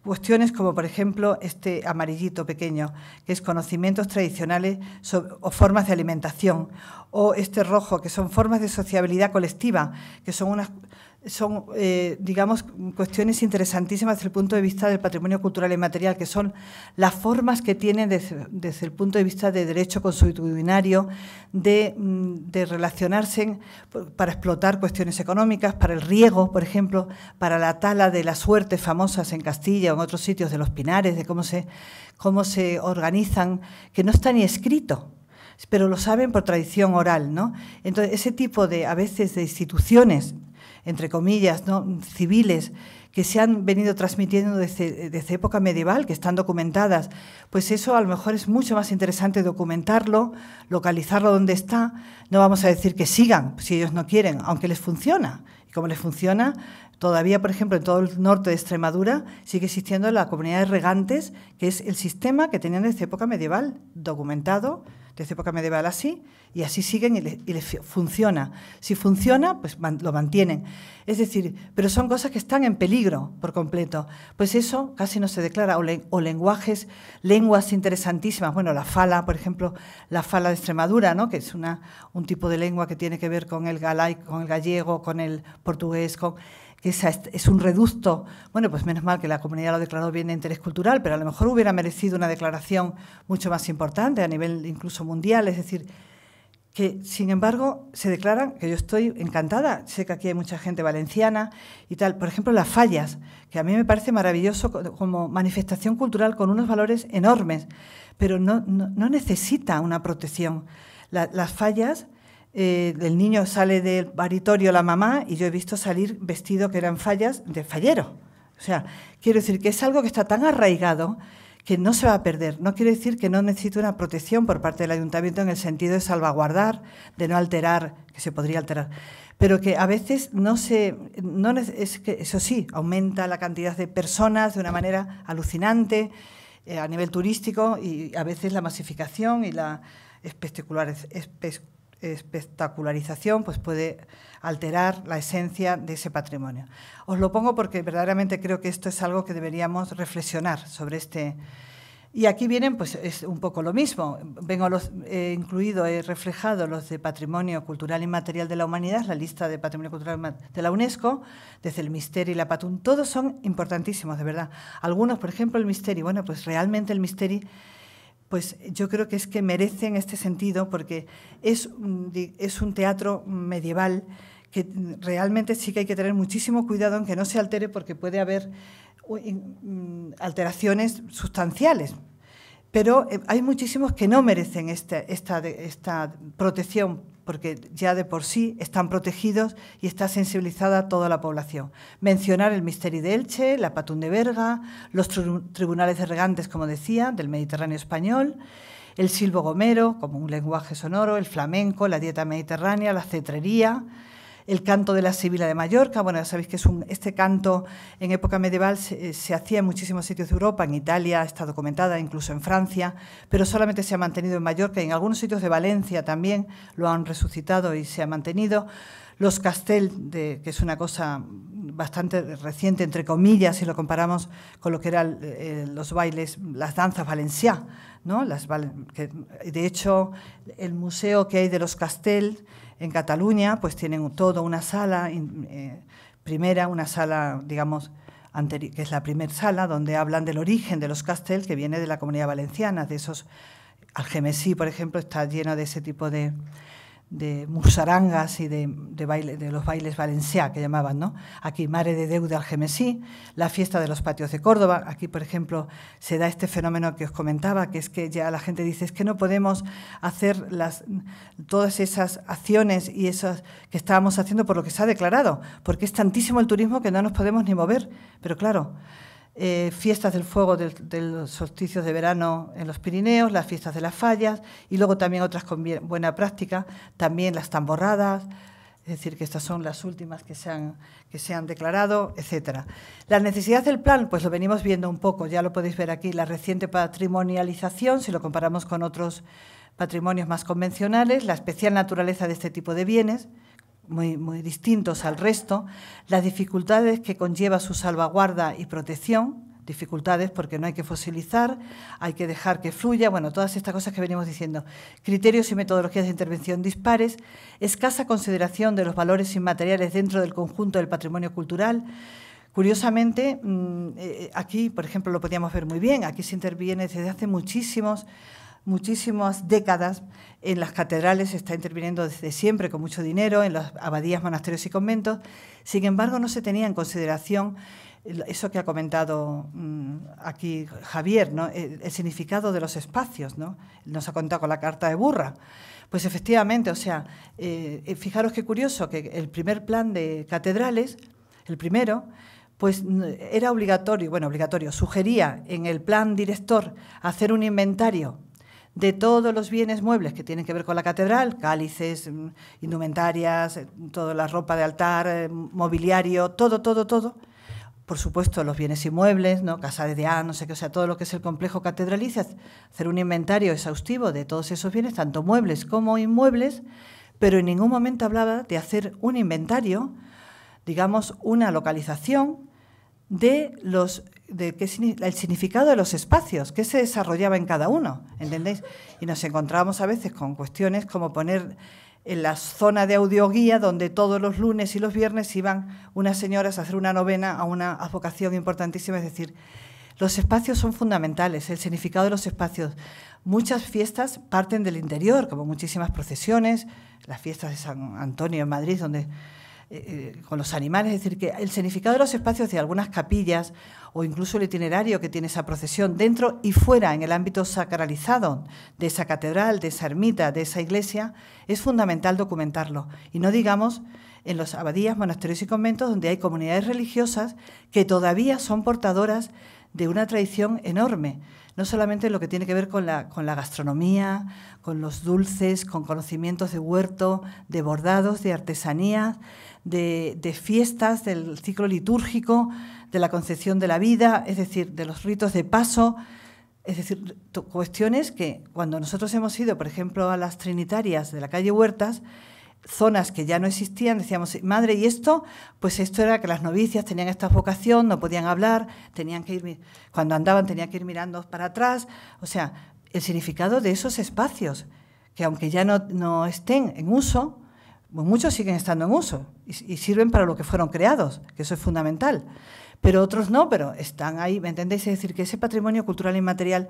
Cuestiones como, por ejemplo, este amarillito pequeño, que es conocimientos tradicionales o formas de alimentación, o este rojo, que son formas de sociabilidad colectiva, que son unas son, eh, digamos, cuestiones interesantísimas desde el punto de vista del patrimonio cultural y material... que son las formas que tienen desde, el punto de vista de derecho consuetudinario de, mm, de, relacionarse para explotar cuestiones económicas, para el riego, por ejemplo, para la tala de las suertes famosas en Castilla o en otros sitios de los pinares, de cómo se, cómo se organizan, que no está ni escrito, pero lo saben por tradición oral, ¿no? Entonces, ese tipo de, a veces, de instituciones entre comillas, ¿no? civiles que se han venido transmitiendo desde, desde, época medieval, que están documentadas, pues eso a lo mejor es mucho más interesante documentarlo, localizarlo donde está. No vamos a decir que sigan si ellos no quieren, aunque les funciona. Y como les funciona, todavía, por ejemplo, en todo el norte de Extremadura sigue existiendo la comunidad de regantes, que es el sistema que tenían desde época medieval documentado desde época medieval así, y así siguen y les, funciona. Si funciona, pues lo mantienen. Es decir, pero son cosas que están en peligro por completo. Pues eso casi no se declara, o, lenguajes, lenguas interesantísimas. Bueno, la fala, por ejemplo, la fala de Extremadura, ¿no? que es una, un tipo de lengua que tiene que ver con el galaico, con el gallego, con el portugués, con que es, un reducto, bueno, pues menos mal que la comunidad lo declaró bien de interés cultural, pero a lo mejor hubiera merecido una declaración mucho más importante a nivel incluso mundial, es decir, que sin embargo se declaran, que yo estoy encantada, sé que aquí hay mucha gente valenciana y tal, por ejemplo las fallas, que a mí me parece maravilloso como manifestación cultural con unos valores enormes, pero no, necesita una protección. las fallas eh, el niño sale del baritorio la mamá y yo he visto salir vestido que eran fallas de fallero. O sea, quiero decir que es algo que está tan arraigado que no se va a perder. No quiero decir que no necesite una protección por parte del ayuntamiento en el sentido de salvaguardar, de no alterar, que se podría alterar, pero que a veces no se... No, es que eso sí, aumenta la cantidad de personas de una manera alucinante eh, a nivel turístico y a veces la masificación y la espectacular espectacularización pues puede alterar la esencia de ese patrimonio. Os lo pongo porque verdaderamente creo que esto es algo que deberíamos reflexionar sobre este. Y aquí vienen, pues es un poco lo mismo. Vengo los, incluido, he reflejado los de Patrimonio Cultural Inmaterial de la Humanidad, la lista de Patrimonio Cultural de la UNESCO, desde el Misteri y la patún Todos son importantísimos, de verdad. Algunos, por ejemplo, el Misteri. Bueno, pues realmente el Misteri pues yo creo que es que merecen este sentido, porque es, es un teatro medieval que realmente sí que hay que tener muchísimo cuidado en que no se altere porque puede haber mm, alteraciones sustanciales. Pero eh, hay muchísimos que no merecen este, esta, esta protección porque ya de por sí están protegidos y está sensibilizada toda la población. Mencionar el misterio de Elche, la Patún de Berga, los tribunales de regantes, como decía, del Mediterráneo español, el silbo gomero, como un lenguaje sonoro, el flamenco, la dieta mediterránea, la cetrería, el canto de la Sibila de Mallorca. Bueno, ya sabéis que es un, este canto en época medieval eh, se, hacía en muchísimos sitios de Europa, en Italia está documentada, incluso en Francia, pero solamente se ha mantenido en Mallorca y en algunos sitios de Valencia también lo han resucitado y se ha mantenido. Los Castel, que es una cosa bastante reciente, entre comillas, si lo comparamos con lo que eran eh, los bailes, las danzas valenciá, ¿no? Las, de hecho, el museo que hay de los Castel... En Cataluña, pues tienen todo una sala, eh, primera, una sala, digamos, que es la primera sala, donde hablan del origen de los castells, que viene de la comunidad valenciana, de esos. Algemesí, por ejemplo, está lleno de ese tipo de, de musarangas y de, baile, de los bailes valenciá, que llamaban, ¿no? Aquí, Mare de Deuda al Gemesí, la fiesta de los patios de Córdoba. Aquí, por ejemplo, se da este fenómeno que os comentaba, que es que ya la gente dice, es que no podemos hacer las, todas esas acciones y esas que estábamos haciendo por lo que se ha declarado, porque es tantísimo el turismo que no nos podemos ni mover. Pero claro, eh, fiestas del fuego de, los solsticios de verano en los Pirineos, las fiestas de las fallas y luego también otras con buena práctica, también las tamborradas, es decir, que estas son las últimas que se han, que se han declarado, etc. La necesidad del plan, pues lo venimos viendo un poco, ya lo podéis ver aquí, la reciente patrimonialización, si lo comparamos con otros patrimonios más convencionales, la especial naturaleza de este tipo de bienes, muy, distintos al resto, las dificultades que conlleva su salvaguarda y protección, dificultades porque no hay que fosilizar, hay que dejar que fluya, bueno, todas estas cosas que venimos diciendo. Criterios y metodologías de intervención dispares, escasa consideración de los valores inmateriales dentro del conjunto del patrimonio cultural. Curiosamente, mm, eh, aquí, por ejemplo, lo podíamos ver muy bien, aquí se interviene desde hace muchísimos muchísimas décadas. En las catedrales está interviniendo desde siempre con mucho dinero, en las abadías, monasterios y conventos. Sin embargo, no se tenía en consideración eso que ha comentado mm, aquí Javier, ¿no? el, significado de los espacios. ¿no? Nos ha contado con la carta de burra. Pues efectivamente, o sea, eh, fijaros qué curioso que el primer plan de catedrales, el primero, pues mm, era obligatorio, bueno, obligatorio, sugería en el plan director hacer un inventario de todos los bienes muebles que tienen que ver con la catedral, cálices, mm, indumentarias, eh, toda la ropa de altar, eh, mobiliario, todo, todo, todo. Por supuesto, los bienes inmuebles, ¿no? casa de A, no sé qué, o sea, todo lo que es el complejo catedralicio, hacer un inventario exhaustivo de todos esos bienes, tanto muebles como inmuebles, pero en ningún momento hablaba de hacer un inventario, digamos, una localización de los el significado de los espacios, qué se desarrollaba en cada uno, ¿entendéis? Y nos encontrábamos a veces con cuestiones como poner en la zona de audioguía donde todos los lunes y los viernes iban unas señoras a hacer una novena a una advocación importantísima, es decir, los espacios son fundamentales, el significado de los espacios. Muchas fiestas parten del interior, como muchísimas procesiones, las fiestas de San Antonio en Madrid, donde eh, eh, con los animales. Es decir, que el significado de los espacios de algunas capillas o incluso el itinerario que tiene esa procesión dentro y fuera en el ámbito sacralizado de esa catedral, de esa ermita, de esa iglesia, es fundamental documentarlo. Y no digamos en los abadías, monasterios y conventos donde hay comunidades religiosas que todavía son portadoras de una tradición enorme, no solamente en lo que tiene que ver con la, con la gastronomía, con los dulces, con conocimientos de huerto, de bordados, de artesanías, de, fiestas, del ciclo litúrgico, de la concepción de la vida, es decir, de los ritos de paso, es decir, cuestiones que cuando nosotros hemos ido, por ejemplo, a las Trinitarias de la calle Huertas, zonas que ya no existían, decíamos, madre, ¿y esto? Pues esto era que las novicias tenían esta vocación, no podían hablar, tenían que ir, cuando andaban tenían que ir mirando para atrás, o sea, el significado de esos espacios, que aunque ya no, no estén en uso, Muchos siguen estando en uso y, sirven para lo que fueron creados, que eso es fundamental. Pero otros no, pero están ahí, ¿me entendéis? Es decir, que ese patrimonio cultural inmaterial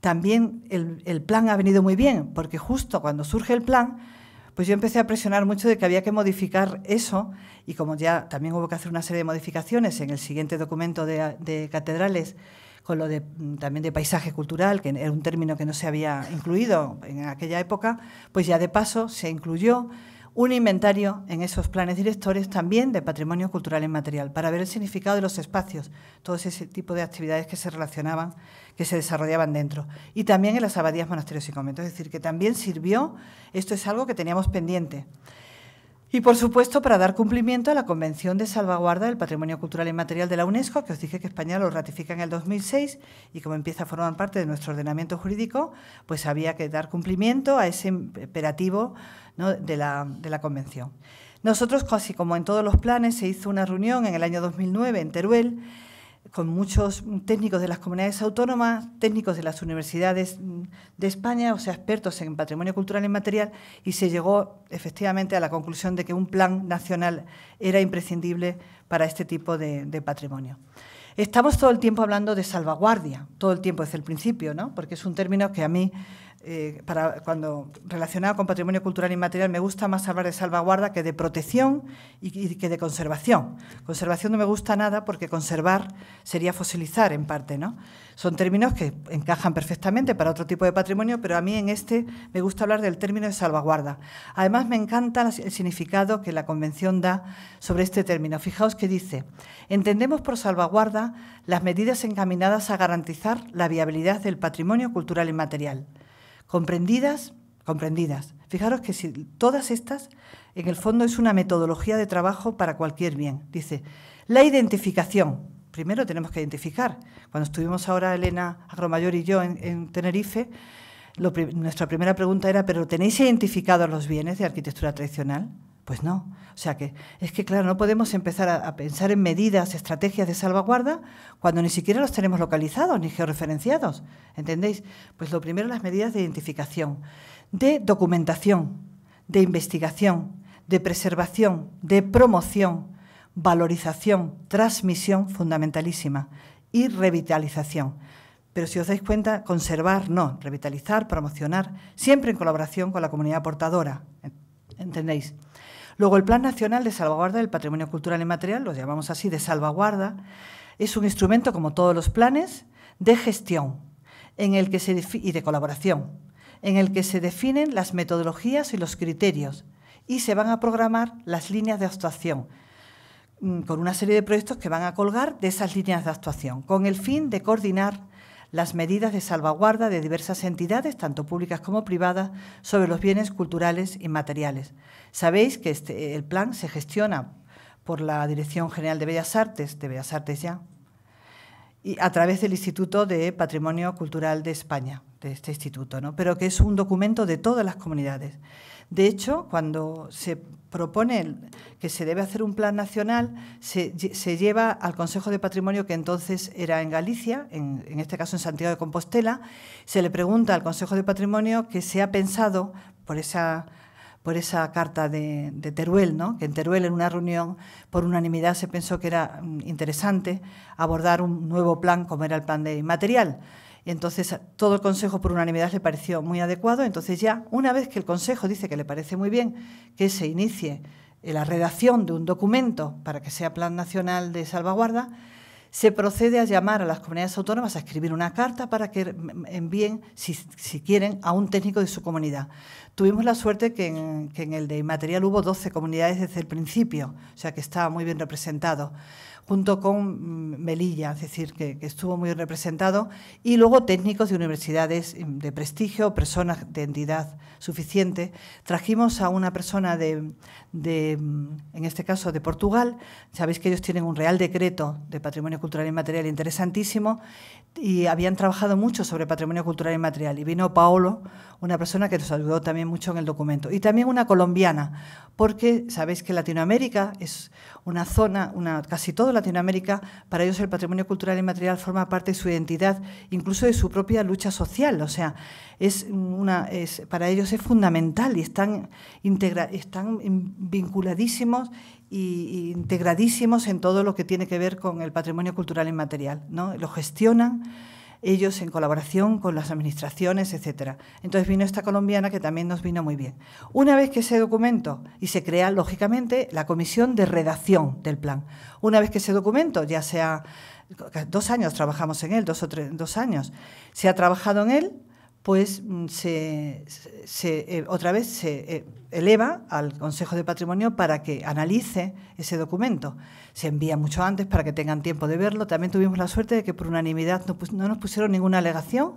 también el, plan ha venido muy bien, porque justo cuando surge el plan, pues yo empecé a presionar mucho de que había que modificar eso y como ya también hubo que hacer una serie de modificaciones en el siguiente documento de, de catedrales, con lo de, mm, también de paisaje cultural, que era un término que no se había incluido en aquella época, pues ya de paso se incluyó un inventario en esos planes directores también de patrimonio cultural inmaterial, para ver el significado de los espacios, todo ese tipo de actividades que se relacionaban, que se desarrollaban dentro, y también en las abadías, monasterios y conventos. Es decir, que también sirvió, esto es algo que teníamos pendiente. Y por supuesto, para dar cumplimiento a la Convención de Salvaguarda del Patrimonio Cultural Material de la UNESCO, que os dije que España lo ratifica en el 2006 y como empieza a formar parte de nuestro ordenamiento jurídico, pues había que dar cumplimiento a ese imperativo de, la, de la Convención. Nosotros, casi como en todos los planes, se hizo una reunión en el año 2009 en Teruel con muchos técnicos de las comunidades autónomas, técnicos de las universidades de España, o sea, expertos en patrimonio cultural y material, y se llegó efectivamente a la conclusión de que un plan nacional era imprescindible para este tipo de, de patrimonio. Estamos todo el tiempo hablando de salvaguardia, todo el tiempo desde el principio, ¿no? porque es un término que a mí eh, cuando relacionado con patrimonio cultural inmaterial, me gusta más hablar de salvaguarda que de protección y, que de conservación. Conservación no me gusta nada porque conservar sería fosilizar en parte, ¿no? Son términos que encajan perfectamente para otro tipo de patrimonio, pero a mí en este me gusta hablar del término de salvaguarda. Además, me encanta el significado que la Convención da sobre este término. Fijaos que dice, entendemos por salvaguarda las medidas encaminadas a garantizar la viabilidad del patrimonio cultural inmaterial comprendidas, comprendidas. Fijaros que si todas estas, en el fondo, es una metodología de trabajo para cualquier bien. Dice, la identificación. Primero tenemos que identificar. Cuando estuvimos ahora, Elena Agromayor y yo, en, Tenerife, nuestra primera pregunta era, ¿pero tenéis identificados los bienes de arquitectura tradicional? Pues no. O sea que es que, claro, no podemos empezar a, pensar en medidas, estrategias de salvaguarda cuando ni siquiera los tenemos localizados ni georreferenciados. ¿Entendéis? Pues lo primero, las medidas de identificación, de documentación, de investigación, de preservación, de promoción, valorización, transmisión fundamentalísima y revitalización. Pero si os dais cuenta, conservar no, revitalizar, promocionar, siempre en colaboración con la comunidad portadora. ¿Entendéis? Luego, el Plan Nacional de Salvaguarda del Patrimonio Cultural y Material, lo llamamos así, de salvaguarda, es un instrumento, como todos los planes, de gestión en el que y de colaboración, en el que se definen las metodologías y los criterios y se van a programar las líneas de actuación mm, con una serie de proyectos que van a colgar de esas líneas de actuación, con el fin de coordinar las medidas de salvaguarda de diversas entidades, tanto públicas como privadas, sobre los bienes culturales y materiales. Sabéis que este, el plan se gestiona por la Dirección General de Bellas Artes, de Bellas Artes ya, y a través del Instituto de Patrimonio Cultural de España, de este instituto, ¿no? pero que es un documento de todas las comunidades. De hecho, cuando se propone que se debe hacer un plan nacional, se, lleva al Consejo de Patrimonio, que entonces era en Galicia, en, este caso en Santiago de Compostela, se le pregunta al Consejo de Patrimonio que se ha pensado por esa carta de, Teruel, ¿no? que en Teruel en una reunión por unanimidad se pensó que era mm, interesante abordar un nuevo plan como era el plan de material. Entonces, todo el Consejo por unanimidad le pareció muy adecuado. Entonces, ya una vez que el Consejo dice que le parece muy bien que se inicie eh, la redacción de un documento para que sea Plan Nacional de Salvaguarda, se procede a llamar a las comunidades autónomas a escribir una carta para que envíen, si, quieren, a un técnico de su comunidad. Tuvimos la suerte que en, que en el de inmaterial hubo 12 comunidades desde el principio, o sea que estaba muy bien representado junto con Melilla, es decir, que, estuvo muy representado, y luego técnicos de universidades mm, de prestigio, personas de entidad suficiente. Trajimos a una persona de, mm, en este caso, de Portugal, sabéis que ellos tienen un real decreto de patrimonio cultural inmaterial interesantísimo, y habían trabajado mucho sobre patrimonio cultural inmaterial, y vino Paolo, una persona que nos ayudó también mucho en el documento, y también una colombiana, porque sabéis que Latinoamérica es una zona, una, casi toda Latinoamérica, para ellos el patrimonio cultural inmaterial forma parte de su identidad, incluso de su propia lucha social. O sea, es una, es, para ellos es fundamental y están, están vinculadísimos e integradísimos en todo lo que tiene que ver con el patrimonio cultural inmaterial. ¿no? Lo gestionan ellos en colaboración con las administraciones, etcétera. Entonces vino esta colombiana que también nos vino muy bien. Una vez que ese documento, y se crea lógicamente la comisión de redacción del plan, una vez que ese documento ya sea, dos años trabajamos en él, dos o tres, dos años, se ha trabajado en él, pues mm, se, eh, otra vez se, eh, eleva al Consejo de Patrimonio para que analice ese documento. Se envía mucho antes para que tengan tiempo de verlo. También tuvimos la suerte de que por unanimidad no, nos pusieron ninguna alegación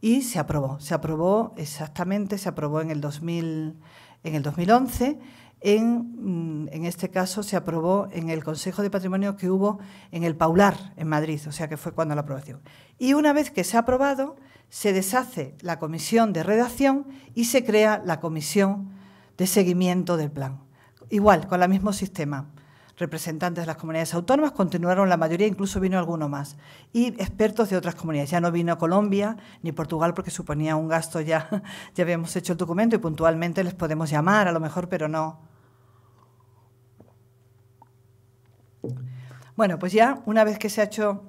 y se aprobó. Se aprobó exactamente, se aprobó en el, 2011. En, mm, en, este caso se aprobó en el Consejo de Patrimonio que hubo en el Paular, en Madrid, o sea que fue cuando la aprobación. Y una vez que se ha aprobado, se deshace la comisión de redacción y se crea la comisión de seguimiento del plan. Igual, con el mismo sistema. Representantes de las comunidades autónomas continuaron la mayoría, incluso vino alguno más, y expertos de otras comunidades. Ya no vino Colombia ni Portugal porque suponía un gasto ya, [laughs] ya habíamos hecho el documento y puntualmente les podemos llamar a lo mejor, pero no. Bueno, pues ya una vez que se ha hecho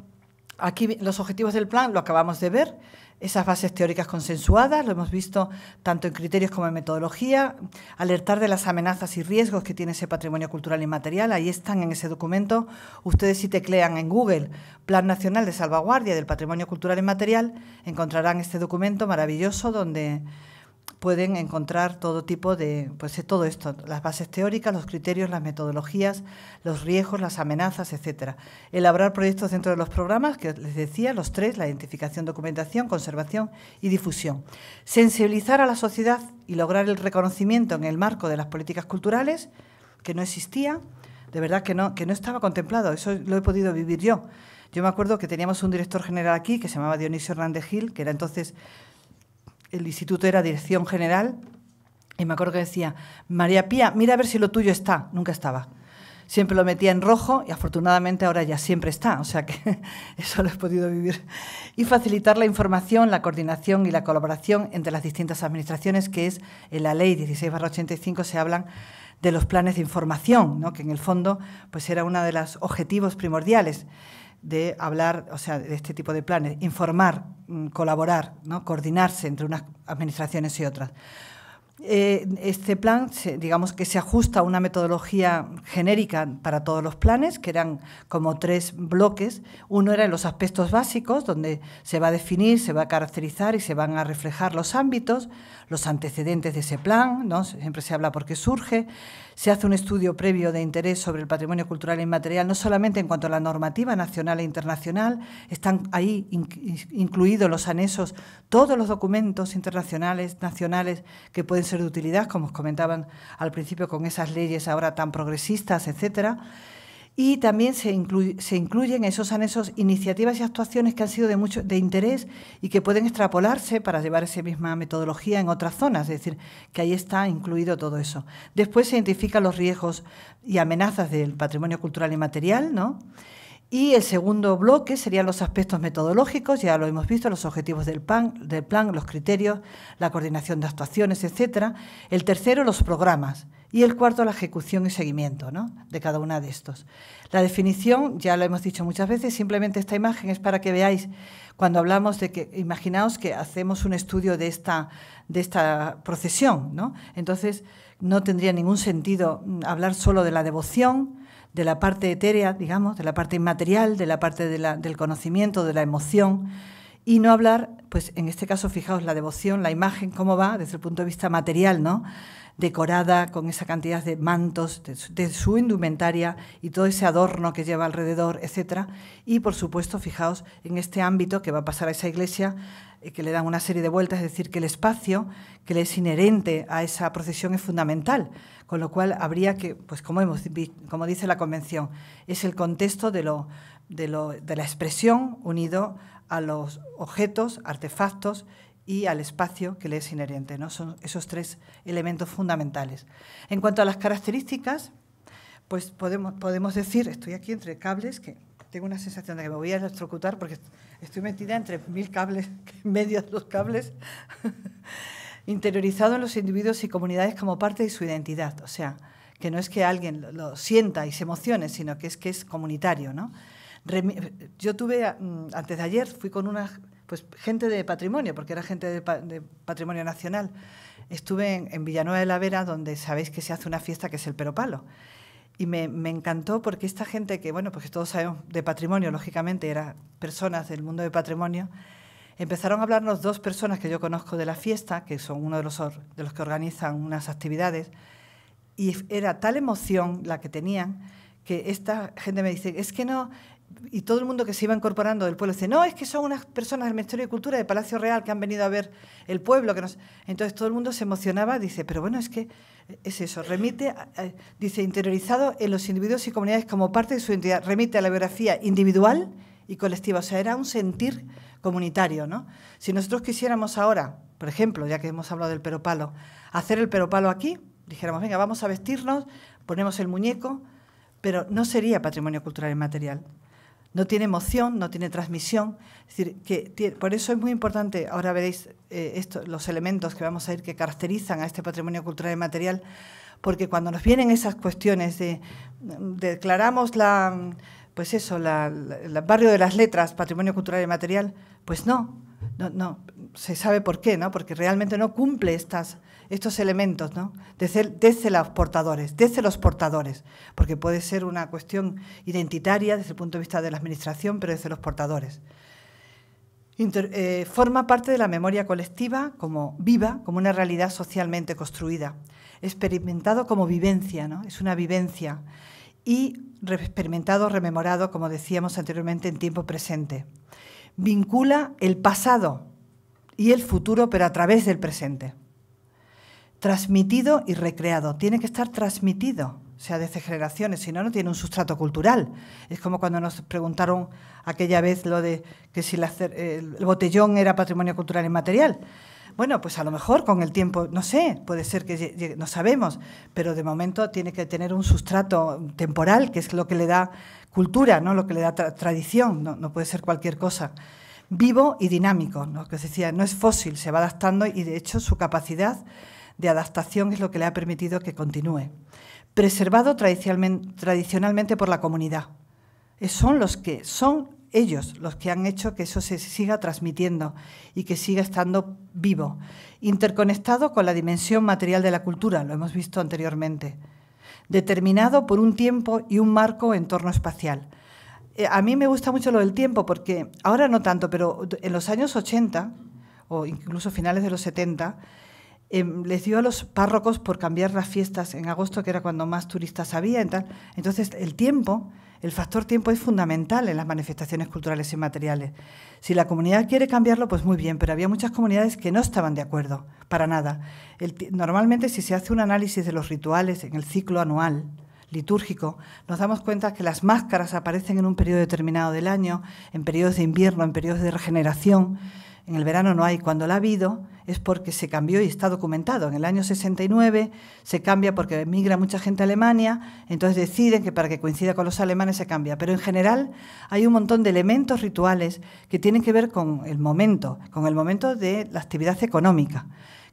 aquí los objetivos del plan lo acabamos de ver, esas bases teóricas consensuadas, lo hemos visto tanto en criterios como en metodología, alertar de las amenazas y riesgos que tiene ese patrimonio cultural inmaterial, ahí están en ese documento. Ustedes si teclean en Google Plan Nacional de Salvaguardia del Patrimonio Cultural Inmaterial, encontrarán este documento maravilloso donde pueden encontrar todo tipo de, pues eh, todo esto, las bases teóricas, los criterios, las metodologías, los riesgos, las amenazas, etcétera. Elaborar proyectos dentro de los programas, que les decía, los tres, la identificación, documentación, conservación y difusión. Sensibilizar a la sociedad y lograr el reconocimiento en el marco de las políticas culturales, que no existía, de verdad que no, que no estaba contemplado, eso lo he podido vivir yo. Yo me acuerdo que teníamos un director general aquí que se llamaba Dionisio Hernández Gil, que era entonces el instituto era dirección general, y me acuerdo que decía, María Pía, mira a ver si lo tuyo está. Nunca estaba. Siempre lo metía en rojo y afortunadamente ahora ya siempre está, o sea que [laughs] eso lo he podido vivir. Y facilitar la información, la coordinación y la colaboración entre las distintas administraciones, que es en la ley 16-85 se hablan de los planes de información, que en el fondo pues era uno de los objetivos primordiales de hablar, o sea, de este tipo de planes, informar, mm, colaborar, ¿no? coordinarse entre unas administraciones y otras. Eh, este plan, digamos que se ajusta a una metodología genérica para todos los planes, que eran como tres bloques. Uno era en los aspectos básicos, donde se va a definir, se va a caracterizar y se van a reflejar los ámbitos, los antecedentes de ese plan, ¿no? siempre se habla por qué surge, se hace un estudio previo de interés sobre el patrimonio cultural e inmaterial, no solamente en cuanto a la normativa nacional e internacional, están ahí incluidos los anexos todos los documentos internacionales, nacionales, que pueden ser de utilidad, como os comentaban al principio con esas leyes ahora tan progresistas, etcétera y también se, se incluyen esos anexos iniciativas y actuaciones que han sido de mucho de interés y que pueden extrapolarse para llevar esa misma metodología en otras zonas, es decir, que ahí está incluido todo eso. Después se identifican los riesgos y amenazas del patrimonio cultural y material, ¿no? Y el segundo bloque serían los aspectos metodológicos, ya lo hemos visto, los objetivos del plan, del plan los criterios, la coordinación de actuaciones, etcétera. El tercero, los programas. Y el cuarto, la ejecución y seguimiento ¿no? de cada una de estos. La definición, ya lo hemos dicho muchas veces, simplemente esta imagen es para que veáis cuando hablamos de que, imaginaos que hacemos un estudio de esta, de esta procesión, ¿no? entonces no tendría ningún sentido mm, hablar solo de la devoción, de la parte etérea, digamos, de la parte inmaterial, de la parte del conocimiento, de la emoción, y no hablar, pues en este caso, fijaos, la devoción, la imagen, cómo va desde el punto de vista material, ¿no? decorada con esa cantidad de mantos, de su, indumentaria y todo ese adorno que lleva alrededor, etc. Y, por supuesto, fijaos en este ámbito que va a pasar a esa iglesia, eh, que le dan una serie de vueltas, es decir, que el espacio que le es inherente a esa procesión es fundamental, con lo cual habría que, pues como, hemos, como dice la Convención, es el contexto de, de, lo, de la expresión unido a los objetos, artefactos y al espacio que le es inherente. ¿no? Son esos tres elementos fundamentales. En cuanto a las características, pues podemos, podemos decir, estoy aquí entre cables, que tengo una sensación de que me voy a electrocutar porque estoy metida entre mil cables, [laughs] en medio de los cables, [laughs] interiorizado en los individuos y comunidades como parte de su identidad. O sea, que no es que alguien lo, sienta y se emocione, sino que es que es comunitario. ¿no? Yo tuve, mm, antes de ayer, fui con unas pues gente de patrimonio, porque era gente de, patrimonio nacional. Estuve en, Villanueva de la Vera, donde sabéis que se hace una fiesta que es el Peropalo. Y me, encantó porque esta gente que, bueno, pues todos sabemos de patrimonio, lógicamente, eran personas del mundo de patrimonio, empezaron a hablarnos dos personas que yo conozco de la fiesta, que son uno de los, de los que organizan unas actividades, y era tal emoción la que tenían que esta gente me dice, es que no, y todo el mundo que se iba incorporando del pueblo dice, no, es que son unas personas del Ministerio de Cultura de Palacio Real que han venido a ver el pueblo. Que nos... Entonces todo el mundo se emocionaba, dice, pero bueno, es que eh, es eso, remite, dice, interiorizado en los individuos y comunidades como parte de su identidad, remite a la biografía individual y colectiva, o sea, era un sentir comunitario, ¿no? Si nosotros quisiéramos ahora, por ejemplo, ya que hemos hablado del peropalo, hacer el peropalo aquí, dijéramos, venga, vamos a vestirnos, ponemos el muñeco, pero no sería patrimonio cultural inmaterial no tiene emoción, no tiene transmisión. decir, que por eso es muy importante, ahora veréis eh, los elementos que vamos a ir que caracterizan a este patrimonio cultural y material, porque cuando nos vienen esas cuestiones de, declaramos la, pues eso, el barrio de las letras, patrimonio cultural y material, pues no, no, no, se sabe por qué, ¿no? Porque realmente no cumple estas estos elementos, ¿no? Desde, los portadores, desde los portadores, porque puede ser una cuestión identitaria desde el punto de vista de la administración, pero desde los portadores. Eh, forma parte de la memoria colectiva como viva, como una realidad socialmente construida, experimentado como vivencia, ¿no? Es una vivencia y experimentado, rememorado, como decíamos anteriormente, en tiempo presente. Vincula el pasado y el futuro, pero a través del presente transmitido y recreado. Tiene que estar transmitido, o sea, desde generaciones, si no, no tiene un sustrato cultural. Es como cuando nos preguntaron aquella vez lo de que si el botellón era patrimonio cultural inmaterial. Bueno, pues a lo mejor con el tiempo, no sé, puede ser que no sabemos, pero de momento tiene que tener un sustrato temporal, que es lo que le da cultura, ¿no? lo que le da tradición, no, puede ser cualquier cosa vivo y dinámico, lo que decía, no es fósil, se va adaptando y de hecho su capacidad de adaptación es lo que le ha permitido que continúe. Preservado tradicionalmente por la comunidad. Son los que son ellos los que han hecho que eso se siga transmitiendo y que siga estando vivo, interconectado con la dimensión material de la cultura, lo hemos visto anteriormente, determinado por un tiempo y un marco en torno espacial. Eh, a mí me gusta mucho lo del tiempo porque ahora no tanto, pero en los años 80 o incluso finales de los 70, Em, les dio a los párrocos por cambiar las fiestas en agosto, que era cuando más turistas había. Entonces, el tiempo, el factor tiempo es fundamental en las manifestaciones culturales y materiales. Si la comunidad quiere cambiarlo, pues muy bien, pero había muchas comunidades que no estaban de acuerdo, para nada. normalmente, si se hace un análisis de los rituales en el ciclo anual, litúrgico, nos damos cuenta que las máscaras aparecen en un periodo determinado del año, en periodos de invierno, en periodos de regeneración en el verano no hay, cuando la ha habido es porque se cambió y está documentado. En el año 69 se cambia porque emigra mucha gente a Alemania, entonces deciden que para que coincida con los alemanes se cambia. Pero en general hay un montón de elementos rituales que tienen que ver con el momento, con el momento de la actividad económica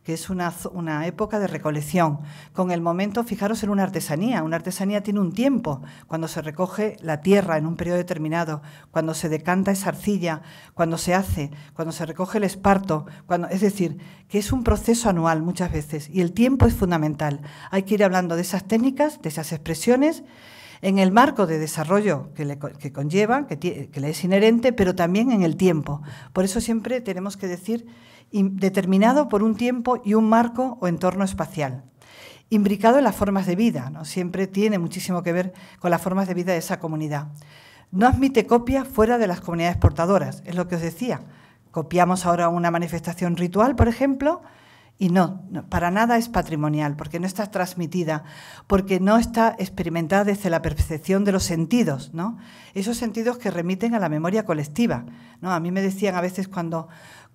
que es una, una, época de recolección, con el momento, fijaros, en una artesanía. Una artesanía tiene un tiempo, cuando se recoge la tierra en un periodo determinado, cuando se decanta esa arcilla, cuando se hace, cuando se recoge el esparto, cuando, es decir, que es un proceso anual muchas veces y el tiempo es fundamental. Hay que ir hablando de esas técnicas, de esas expresiones en el marco de desarrollo que, conlleva, que, que le es inherente, pero también en el tiempo. Por eso siempre tenemos que decir determinado por un tiempo y un marco o entorno espacial imbricado en las formas de vida, ¿no? siempre tiene muchísimo que ver con las formas de vida de esa comunidad. No admite copia fuera de las comunidades portadoras, es lo que os decía. Copiamos ahora una manifestación ritual, por ejemplo, y no, para nada es patrimonial, porque no está transmitida, porque no está experimentada desde la percepción de los sentidos, ¿no? Esos sentidos que remiten a la memoria colectiva, ¿no? A mí me decían a veces cuando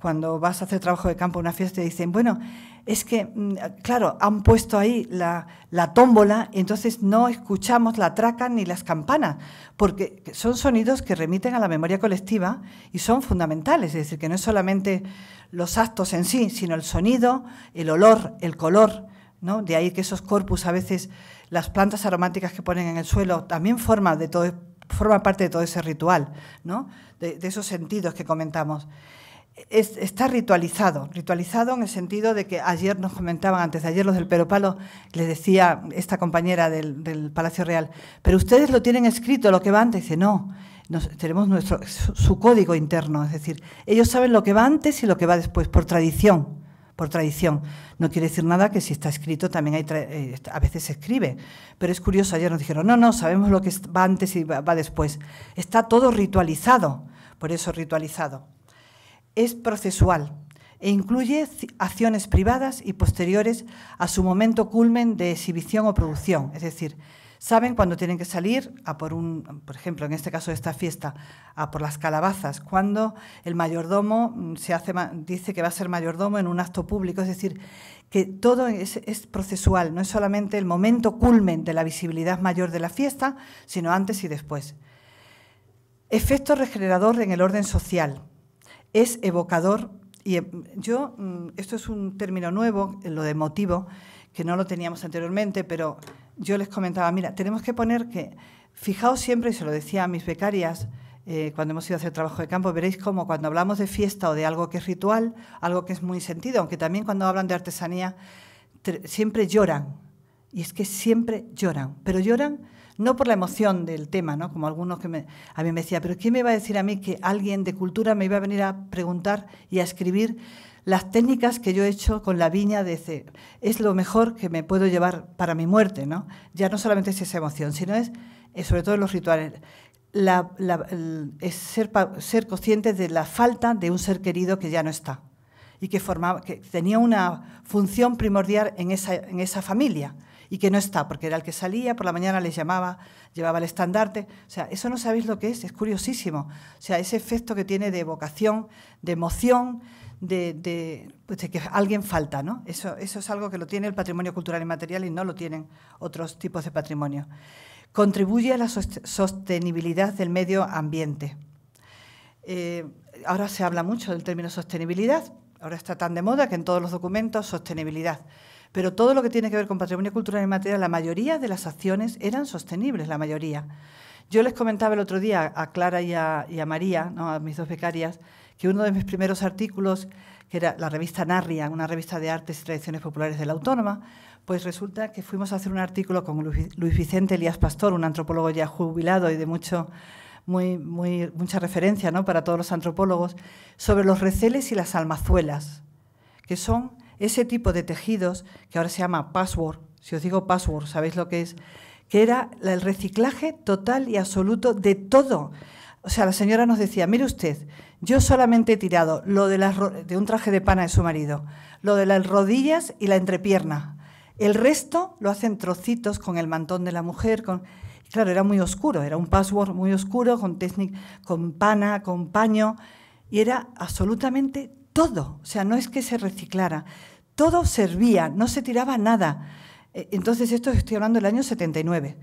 cuando vas a hacer trabajo de campo en una fiesta y dicen, bueno, es que, mm, claro, han puesto ahí la, tómbola y entonces no escuchamos la traca ni las campanas, porque son sonidos que remiten a la memoria colectiva y son fundamentales, es decir, que no es solamente los actos en sí, sino el sonido, el olor, el color, ¿no? De ahí que esos corpus a veces, las plantas aromáticas que ponen en el suelo, también forman, de todo, forma parte de todo ese ritual, ¿no? de esos sentidos que comentamos está ritualizado, ritualizado en el sentido de que ayer nos comentaban, antes de ayer los del Peropalo, les decía esta compañera del, Palacio Real, pero ustedes lo tienen escrito, lo que va antes, dice, no, tenemos nuestro, su, código interno, es decir, ellos saben lo que va antes y lo que va después, por tradición, por tradición. No quiere decir nada que si está escrito también hay, eh, a veces se escribe, pero es curioso, ayer nos dijeron, no, no, sabemos lo que va antes y va después. Está todo ritualizado, por eso ritualizado es procesual e incluye acciones privadas y posteriores a su momento culmen de exhibición o producción. Es decir, saben cuándo tienen que salir a por un, por ejemplo, en este caso de esta fiesta, a por las calabazas, cuando el mayordomo mm, se hace, dice que va a ser mayordomo en un acto público, es decir, que todo es procesual, no es solamente el momento culmen de la visibilidad mayor de la fiesta, sino antes y después. Efecto regenerador en el orden social es evocador. Y eh, yo, mm, esto es un término nuevo, eh, lo de motivo, que no lo teníamos anteriormente, pero yo les comentaba, mira, tenemos que poner que, fijaos siempre, y se lo decía a mis becarias, eh, cuando hemos ido a hacer trabajo de campo, veréis cómo cuando hablamos de fiesta o de algo que es ritual, algo que es muy sentido, aunque también cuando hablan de artesanía, siempre lloran. Y es que siempre lloran, pero lloran no por la emoción del tema, ¿no? como algunos a mí me decía, pero ¿qué me va a decir a mí que alguien de cultura me iba a venir a preguntar y a escribir las técnicas que yo he hecho con la viña de es lo mejor que me puedo llevar para mi muerte, ¿no? Ya no solamente es esa emoción, sino es, eh, sobre todo los rituales, ser, consciente conscientes de la falta de un ser querido que ya no está y que, tenía una función primordial en esa familia y que no está, porque era el que salía, por la mañana les llamaba, llevaba el estandarte. O sea, eso no sabéis lo que es, es curiosísimo. O sea, ese efecto que tiene de vocación, de emoción, pues, de, que alguien falta, ¿no? Eso, es algo que lo tiene el patrimonio cultural y material y no lo tienen otros tipos de patrimonio. Contribuye a la sostenibilidad del medio ambiente. Eh, ahora se habla mucho del término sostenibilidad, ahora está tan de moda que en todos los documentos sostenibilidad. Pero todo lo que tiene que ver con patrimonio cultural y materia, la mayoría de las acciones eran sostenibles, la mayoría. Yo les comentaba el otro día a Clara y a, María, a mis dos becarias, que uno de mis primeros artículos, que era la revista Narria, una revista de artes y tradiciones populares de la Autónoma, pues resulta que fuimos a hacer un artículo con Luis Vicente Elías Pastor, un antropólogo ya jubilado y de mucho, muy, muy, mucha referencia ¿no? para todos los antropólogos, sobre los receles y las almazuelas, que son ese tipo de tejidos, que ahora se llama password, si os digo password, ¿sabéis lo que es? Que era el reciclaje total y absoluto de todo. O sea, la señora nos decía, mire usted, yo solamente he tirado lo de, de un traje de pana de su marido, lo de las rodillas y la entrepierna. El resto lo hacen trocitos con el mantón de la mujer. Con... Claro, era muy oscuro, era un password muy oscuro, con, con pana, con paño, y era absolutamente todo, o sea, no es que se reciclara, todo servía, no se tiraba nada. E, entonces, esto estoy hablando del año 79.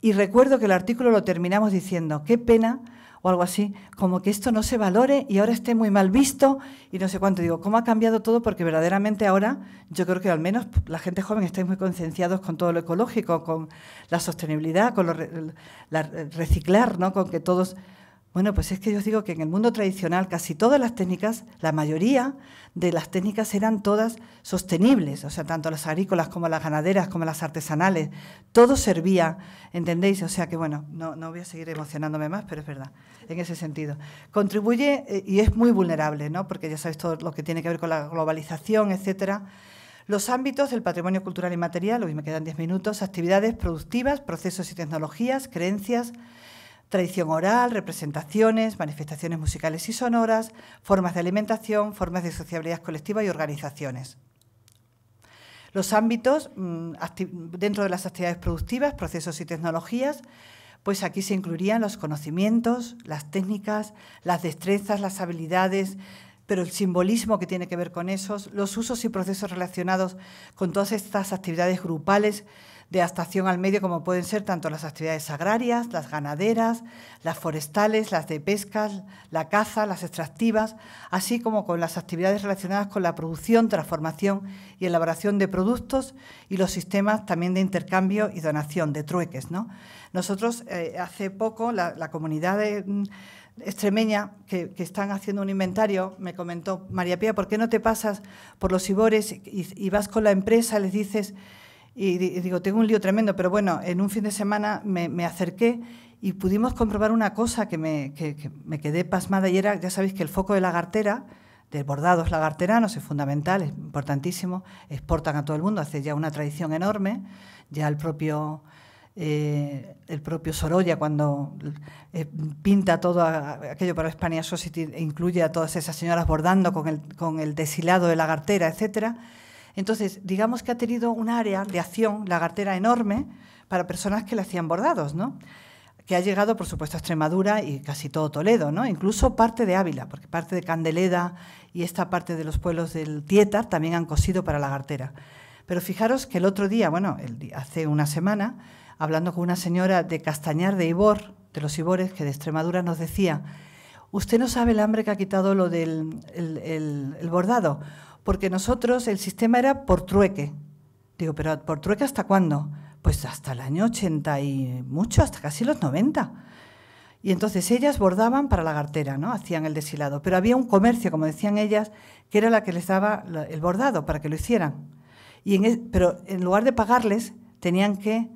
Y recuerdo que el artículo lo terminamos diciendo, qué pena o algo así, como que esto no se valore y ahora esté muy mal visto y no sé cuánto. Digo, ¿cómo ha cambiado todo? Porque verdaderamente ahora yo creo que al menos la gente joven está muy concienciados con todo lo ecológico, con la sostenibilidad, con lo, reciclar, ¿no? con que todos bueno, pues es que yo os digo que en el mundo tradicional casi todas las técnicas, la mayoría de las técnicas eran todas sostenibles, o sea, tanto las agrícolas como las ganaderas, como las artesanales, todo servía, ¿entendéis? O sea que bueno, no, voy a seguir emocionándome más, pero es verdad, en ese sentido. Contribuye eh, y es muy vulnerable, ¿no? Porque ya sabéis todo lo que tiene que ver con la globalización, etcétera. Los ámbitos del patrimonio cultural y material, hoy me quedan 10 minutos, actividades productivas, procesos y tecnologías, creencias, tradición oral, representaciones, manifestaciones musicales y sonoras, formas de alimentación, formas de sociabilidad colectiva y organizaciones. Los ámbitos mm, dentro de las actividades productivas, procesos y tecnologías, pues aquí se incluirían los conocimientos, las técnicas, las destrezas, las habilidades, pero el simbolismo que tiene que ver con esos, los usos y procesos relacionados con todas estas actividades grupales de adaptación al medio, como pueden ser tanto las actividades agrarias, las ganaderas, las forestales, las de pesca, la caza, las extractivas, así como con las actividades relacionadas con la producción, transformación y elaboración de productos y los sistemas también de intercambio y donación, de trueques. ¿no? Nosotros, eh, hace poco, la, comunidad mm, extremeña que, están haciendo un inventario, me comentó María Pía, ¿por qué no te pasas por los Ibores y, y vas con la empresa, les dices y, digo, tengo un lío tremendo, pero bueno, en un fin de semana me, acerqué y pudimos comprobar una cosa que me, que, me, quedé pasmada y era, ya sabéis que el foco de la gartera, de bordados lagarteranos, es fundamental, es importantísimo, exportan a todo el mundo, hace ya una tradición enorme, ya el propio... Eh, el propio Sorolla cuando eh, pinta todo aquello para España Society, e incluye a todas esas señoras bordando con el, con el deshilado de la gartera, etcétera. Entonces, digamos que ha tenido un área de acción, la cartera enorme, para personas que le hacían bordados, ¿no? que ha llegado, por supuesto, a Extremadura y casi todo Toledo, ¿no? incluso parte de Ávila, porque parte de Candeleda y esta parte de los pueblos del Tietar también han cosido para la cartera. Pero fijaros que el otro día, bueno, hace una semana, hablando con una señora de Castañar de Ibor, de los Ibores, que de Extremadura nos decía, usted no sabe el hambre que ha quitado lo del bordado porque nosotros el sistema era por trueque. Digo, pero ¿por trueque hasta cuándo? Pues hasta el año 80 y mucho, hasta casi los 90. Y entonces ellas bordaban para la gartera, ¿no? Hacían el deshilado. Pero había un comercio, como decían ellas, que era la que les daba el bordado para que lo hicieran. Y en pero en lugar de pagarles, tenían que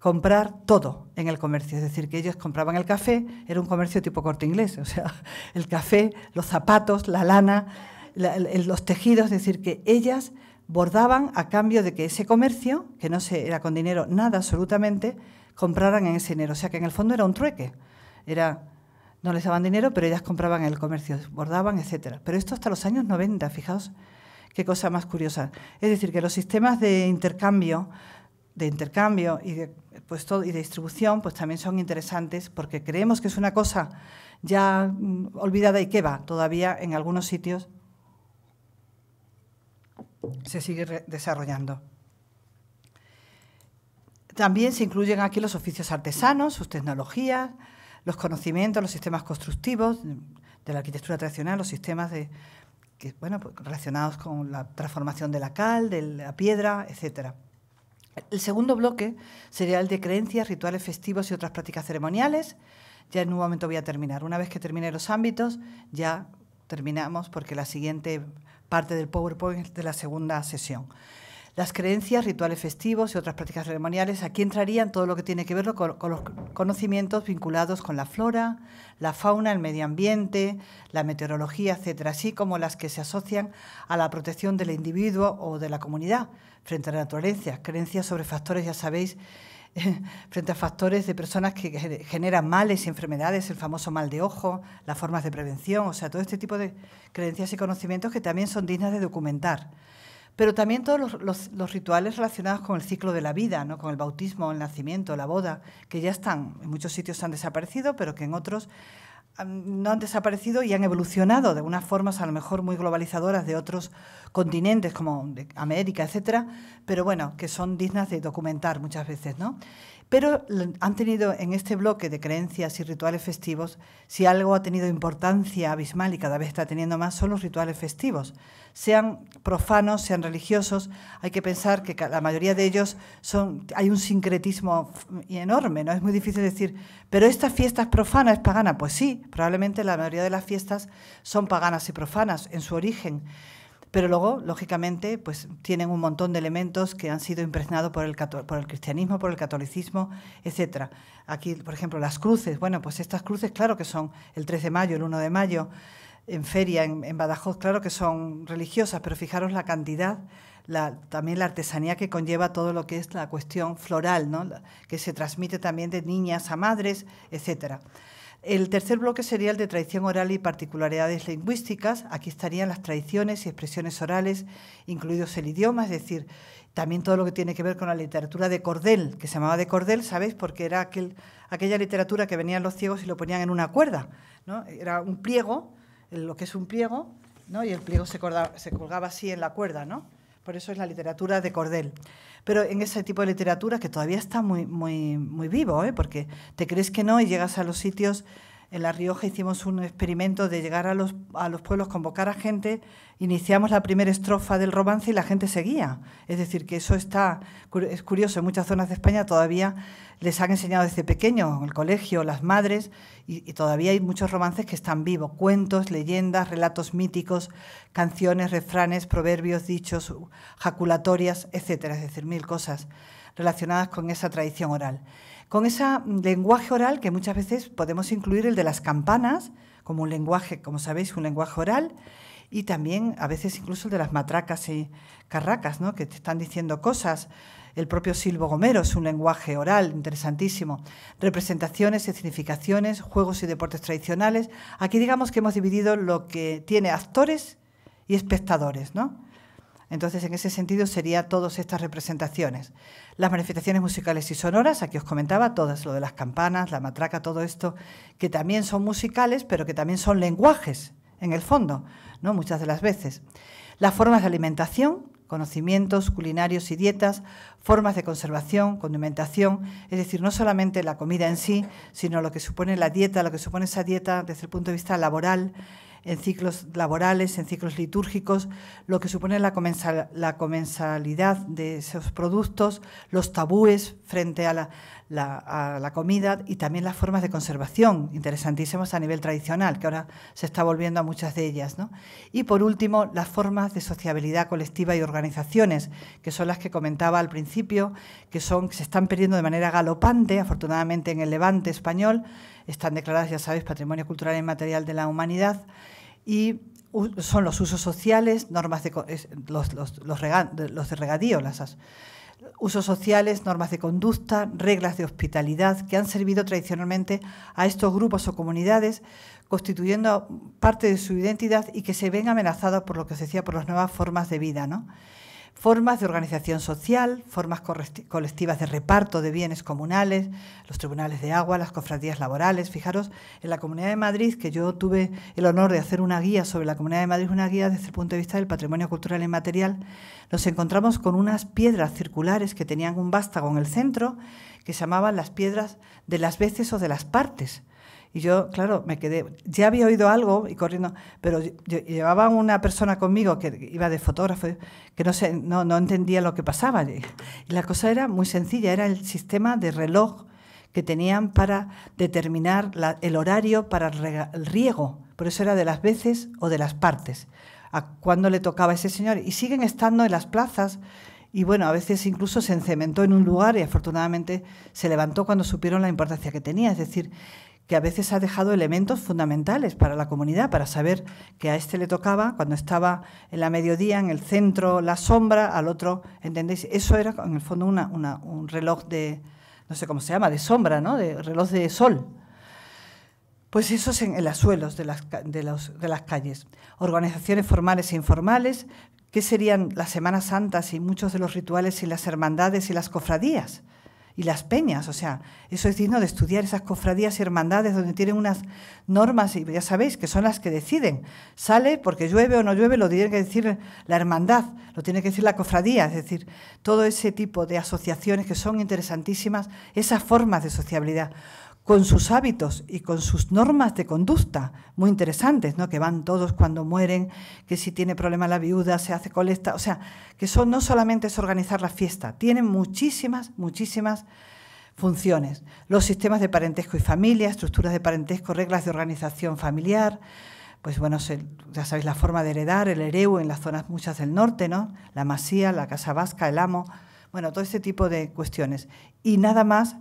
comprar todo en el comercio. Es decir, que ellos compraban el café, era un comercio tipo corte inglés, o sea, el café, los zapatos, la lana, los tejidos, es decir, que ellas bordaban a cambio de que ese comercio, que no se, era con dinero nada absolutamente, compraran en ese dinero. O sea que en el fondo era un trueque. Era, no les daban dinero, pero ellas compraban el comercio, bordaban, etc. Pero esto hasta los años 90, fijaos qué cosa más curiosa. Es decir, que los sistemas de intercambio, de intercambio y de, pues, y de distribución, pues también son interesantes porque creemos que es una cosa ya mm, olvidada y que va todavía en algunos sitios se sigue desarrollando. También se incluyen aquí los oficios artesanos, sus tecnologías, los conocimientos, los sistemas constructivos de la arquitectura tradicional, los sistemas de, que, bueno, pues, relacionados con la transformación de la cal, de la piedra, etc. El segundo bloque sería el de creencias, rituales festivos y otras prácticas ceremoniales. Ya en un momento voy a terminar. Una vez que termine los ámbitos, ya terminamos porque la siguiente parte del PowerPoint de la segunda sesión. Las creencias, rituales festivos y otras prácticas ceremoniales, aquí entrarían todo lo que tiene que ver con, los conocimientos vinculados con la flora, la fauna, el medio ambiente, la meteorología, etcétera, así como las que se asocian a la protección del individuo o de la comunidad frente a la naturaleza, creencias sobre factores, ya sabéis, [laughs] frente a factores de personas que generan males y enfermedades, el famoso mal de ojo, las formas de prevención, o sea, todo este tipo de creencias y conocimientos que también son dignas de documentar. Pero también todos los, los rituales relacionados con el ciclo de la vida, ¿no? con el bautismo, el nacimiento, la boda, que ya están, en muchos sitios han desaparecido, pero que en otros no han desaparecido y han evolucionado de unas formas a lo mejor muy globalizadoras de otros continentes como América, etcétera, pero bueno, que son dignas de documentar muchas veces, ¿no? Pero han tenido en este bloque de creencias y rituales festivos, si algo ha tenido importancia abismal y cada vez está teniendo más, son los rituales festivos. Sean profanos, sean religiosos, hay que pensar que la mayoría de ellos son, hay un sincretismo enorme, ¿no? Es muy difícil decir, pero esta fiesta es profana, es pagana. Pues sí, probablemente la mayoría de las fiestas son paganas y profanas en su origen. Pero luego, lógicamente, pues tienen un montón de elementos que han sido impregnados por el, por el cristianismo, por el catolicismo, etc. Aquí, por ejemplo, las cruces. Bueno, pues estas cruces, claro que son el 3 de mayo, el 1 de mayo, en feria, en, Badajoz, claro que son religiosas, pero fijaros la cantidad también la artesanía que conlleva todo lo que es la cuestión floral, ¿no? que se transmite también de niñas a madres, etcétera. El tercer bloque sería el de tradición oral y particularidades lingüísticas. Aquí estarían las tradiciones y expresiones orales, incluidos el idioma, es decir, también todo lo que tiene que ver con la literatura de cordel, que se llamaba de cordel, ¿sabéis? Porque era aquella literatura que venían los ciegos y lo ponían en una cuerda, ¿no? Era un pliego, lo que es un pliego, ¿no? Y el pliego se, colgaba así en la cuerda, ¿no? Por eso es la literatura de cordel. Pero en ese tipo de literatura que todavía está muy, muy, muy vivo, ¿eh? porque te crees que no y llegas a los sitios en La Rioja hicimos un experimento de llegar a los, pueblos, convocar a gente, iniciamos la primera estrofa del romance y la gente seguía. Es decir, que eso está, es curioso, en muchas zonas de España todavía les han enseñado desde pequeño, el colegio, las madres, y, y todavía hay muchos romances que están vivos, cuentos, leyendas, relatos míticos, canciones, refranes, proverbios, dichos, jaculatorias, etcétera, es decir, mil cosas relacionadas con esa tradición oral. Con ese lenguaje oral que muchas veces podemos incluir el de las campanas, como un lenguaje, como sabéis, un lenguaje oral, y también a veces incluso el de las matracas y carracas, ¿no? que te están diciendo cosas. El propio Silvo Gomero es un lenguaje oral interesantísimo. Representaciones y significaciones, juegos y deportes tradicionales. Aquí digamos que hemos dividido lo que tiene actores y espectadores, ¿no? Entonces, en ese sentido, serían todas estas representaciones. Las manifestaciones musicales y sonoras, aquí os comentaba, todas lo de las campanas, la matraca, todo esto, que también son musicales, pero que también son lenguajes, en el fondo, ¿no? muchas de las veces. Las formas de alimentación, conocimientos culinarios y dietas, formas de conservación, condimentación, es decir, no solamente la comida en sí, sino lo que supone la dieta, lo que supone esa dieta desde el punto de vista laboral, en ciclos laborales, en ciclos litúrgicos, lo que supone la, comensalidad de esos productos, los tabúes frente a la, comida y también las formas de conservación, interesantísimas a nivel tradicional, que ahora se está volviendo a muchas de ellas. Y por último, las formas de sociabilidad colectiva y organizaciones, que son las que comentaba al principio, que son, se están perdiendo de manera galopante, afortunadamente en el levante español, están declaradas, ya sabéis, Patrimonio Cultural Inmaterial de la Humanidad y son los usos sociales, normas de, los, los, de regadío, las, usos sociales, normas de conducta, reglas de hospitalidad que han servido tradicionalmente a estos grupos o comunidades constituyendo parte de su identidad y que se ven amenazados por lo que se decía por las nuevas formas de vida, ¿no? formas de organización social, formas colectivas de reparto de bienes comunales, los tribunales de agua, las cofradías laborales. Fijaros, en la Comunidad de Madrid, que yo tuve el honor de hacer una guía sobre la Comunidad de Madrid, una guía desde el punto de vista del patrimonio cultural inmaterial, nos encontramos con unas piedras circulares que tenían un vástago en el centro que se llamaban las piedras de las veces o de las partes y yo, claro, me quedé, ya había oído algo y corriendo, pero llevaba una persona conmigo que iba de fotógrafo, que no, no, no entendía lo que pasaba. Y la cosa era muy sencilla, era el sistema de reloj que tenían para determinar el horario para el riego. Por eso era de las veces o de las partes, a cuándo le tocaba a ese señor. Y siguen estando en las plazas y bueno, a veces incluso se encementó en un lugar y afortunadamente se levantó cuando supieron la importancia que tenía. Es decir, que a veces ha dejado elementos fundamentales para la comunidad, para saber que a este le tocaba cuando estaba en la mediodía, en el centro, la sombra, al otro, ¿entendéis? Eso era en el fondo una, un reloj de, no sé cómo se llama, de sombra, ¿no? De reloj de sol. Pues eso es en, en los suelos de las, de las calles. Organizaciones formales e informales, ¿qué serían las Semanas Santas y muchos de los rituales y las hermandades y las cofradías? y las peñas, o sea, eso es digno de estudiar esas cofradías y hermandades donde tienen unas normas, y ya sabéis que son las que deciden. Sale porque llueve o no llueve, lo tiene que decir la hermandad, lo tiene que decir la cofradía, es decir, todo ese tipo de asociaciones que son interesantísimas, esas formas de sociabilidad con sus hábitos y con sus normas de conducta, muy interesantes, ¿no? que van todos cuando mueren, que si tiene problema la viuda se hace colecta, o sea, que no solamente es organizar la fiesta, tienen muchísimas, muchísimas funciones. Los sistemas de parentesco y familia, estructuras de parentesco, reglas de organización familiar, pues bueno, ya sabéis la forma de heredar, el hereu en las zonas muchas del norte, ¿no? la masía, la casa vasca, el amo, bueno, todo este tipo de cuestiones. Y nada más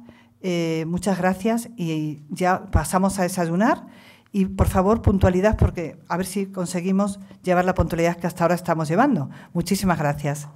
eh, muchas gracias y ya pasamos a desayunar. Y por favor, puntualidad, porque a ver si conseguimos llevar la puntualidad que hasta ahora estamos llevando. Muchísimas gracias.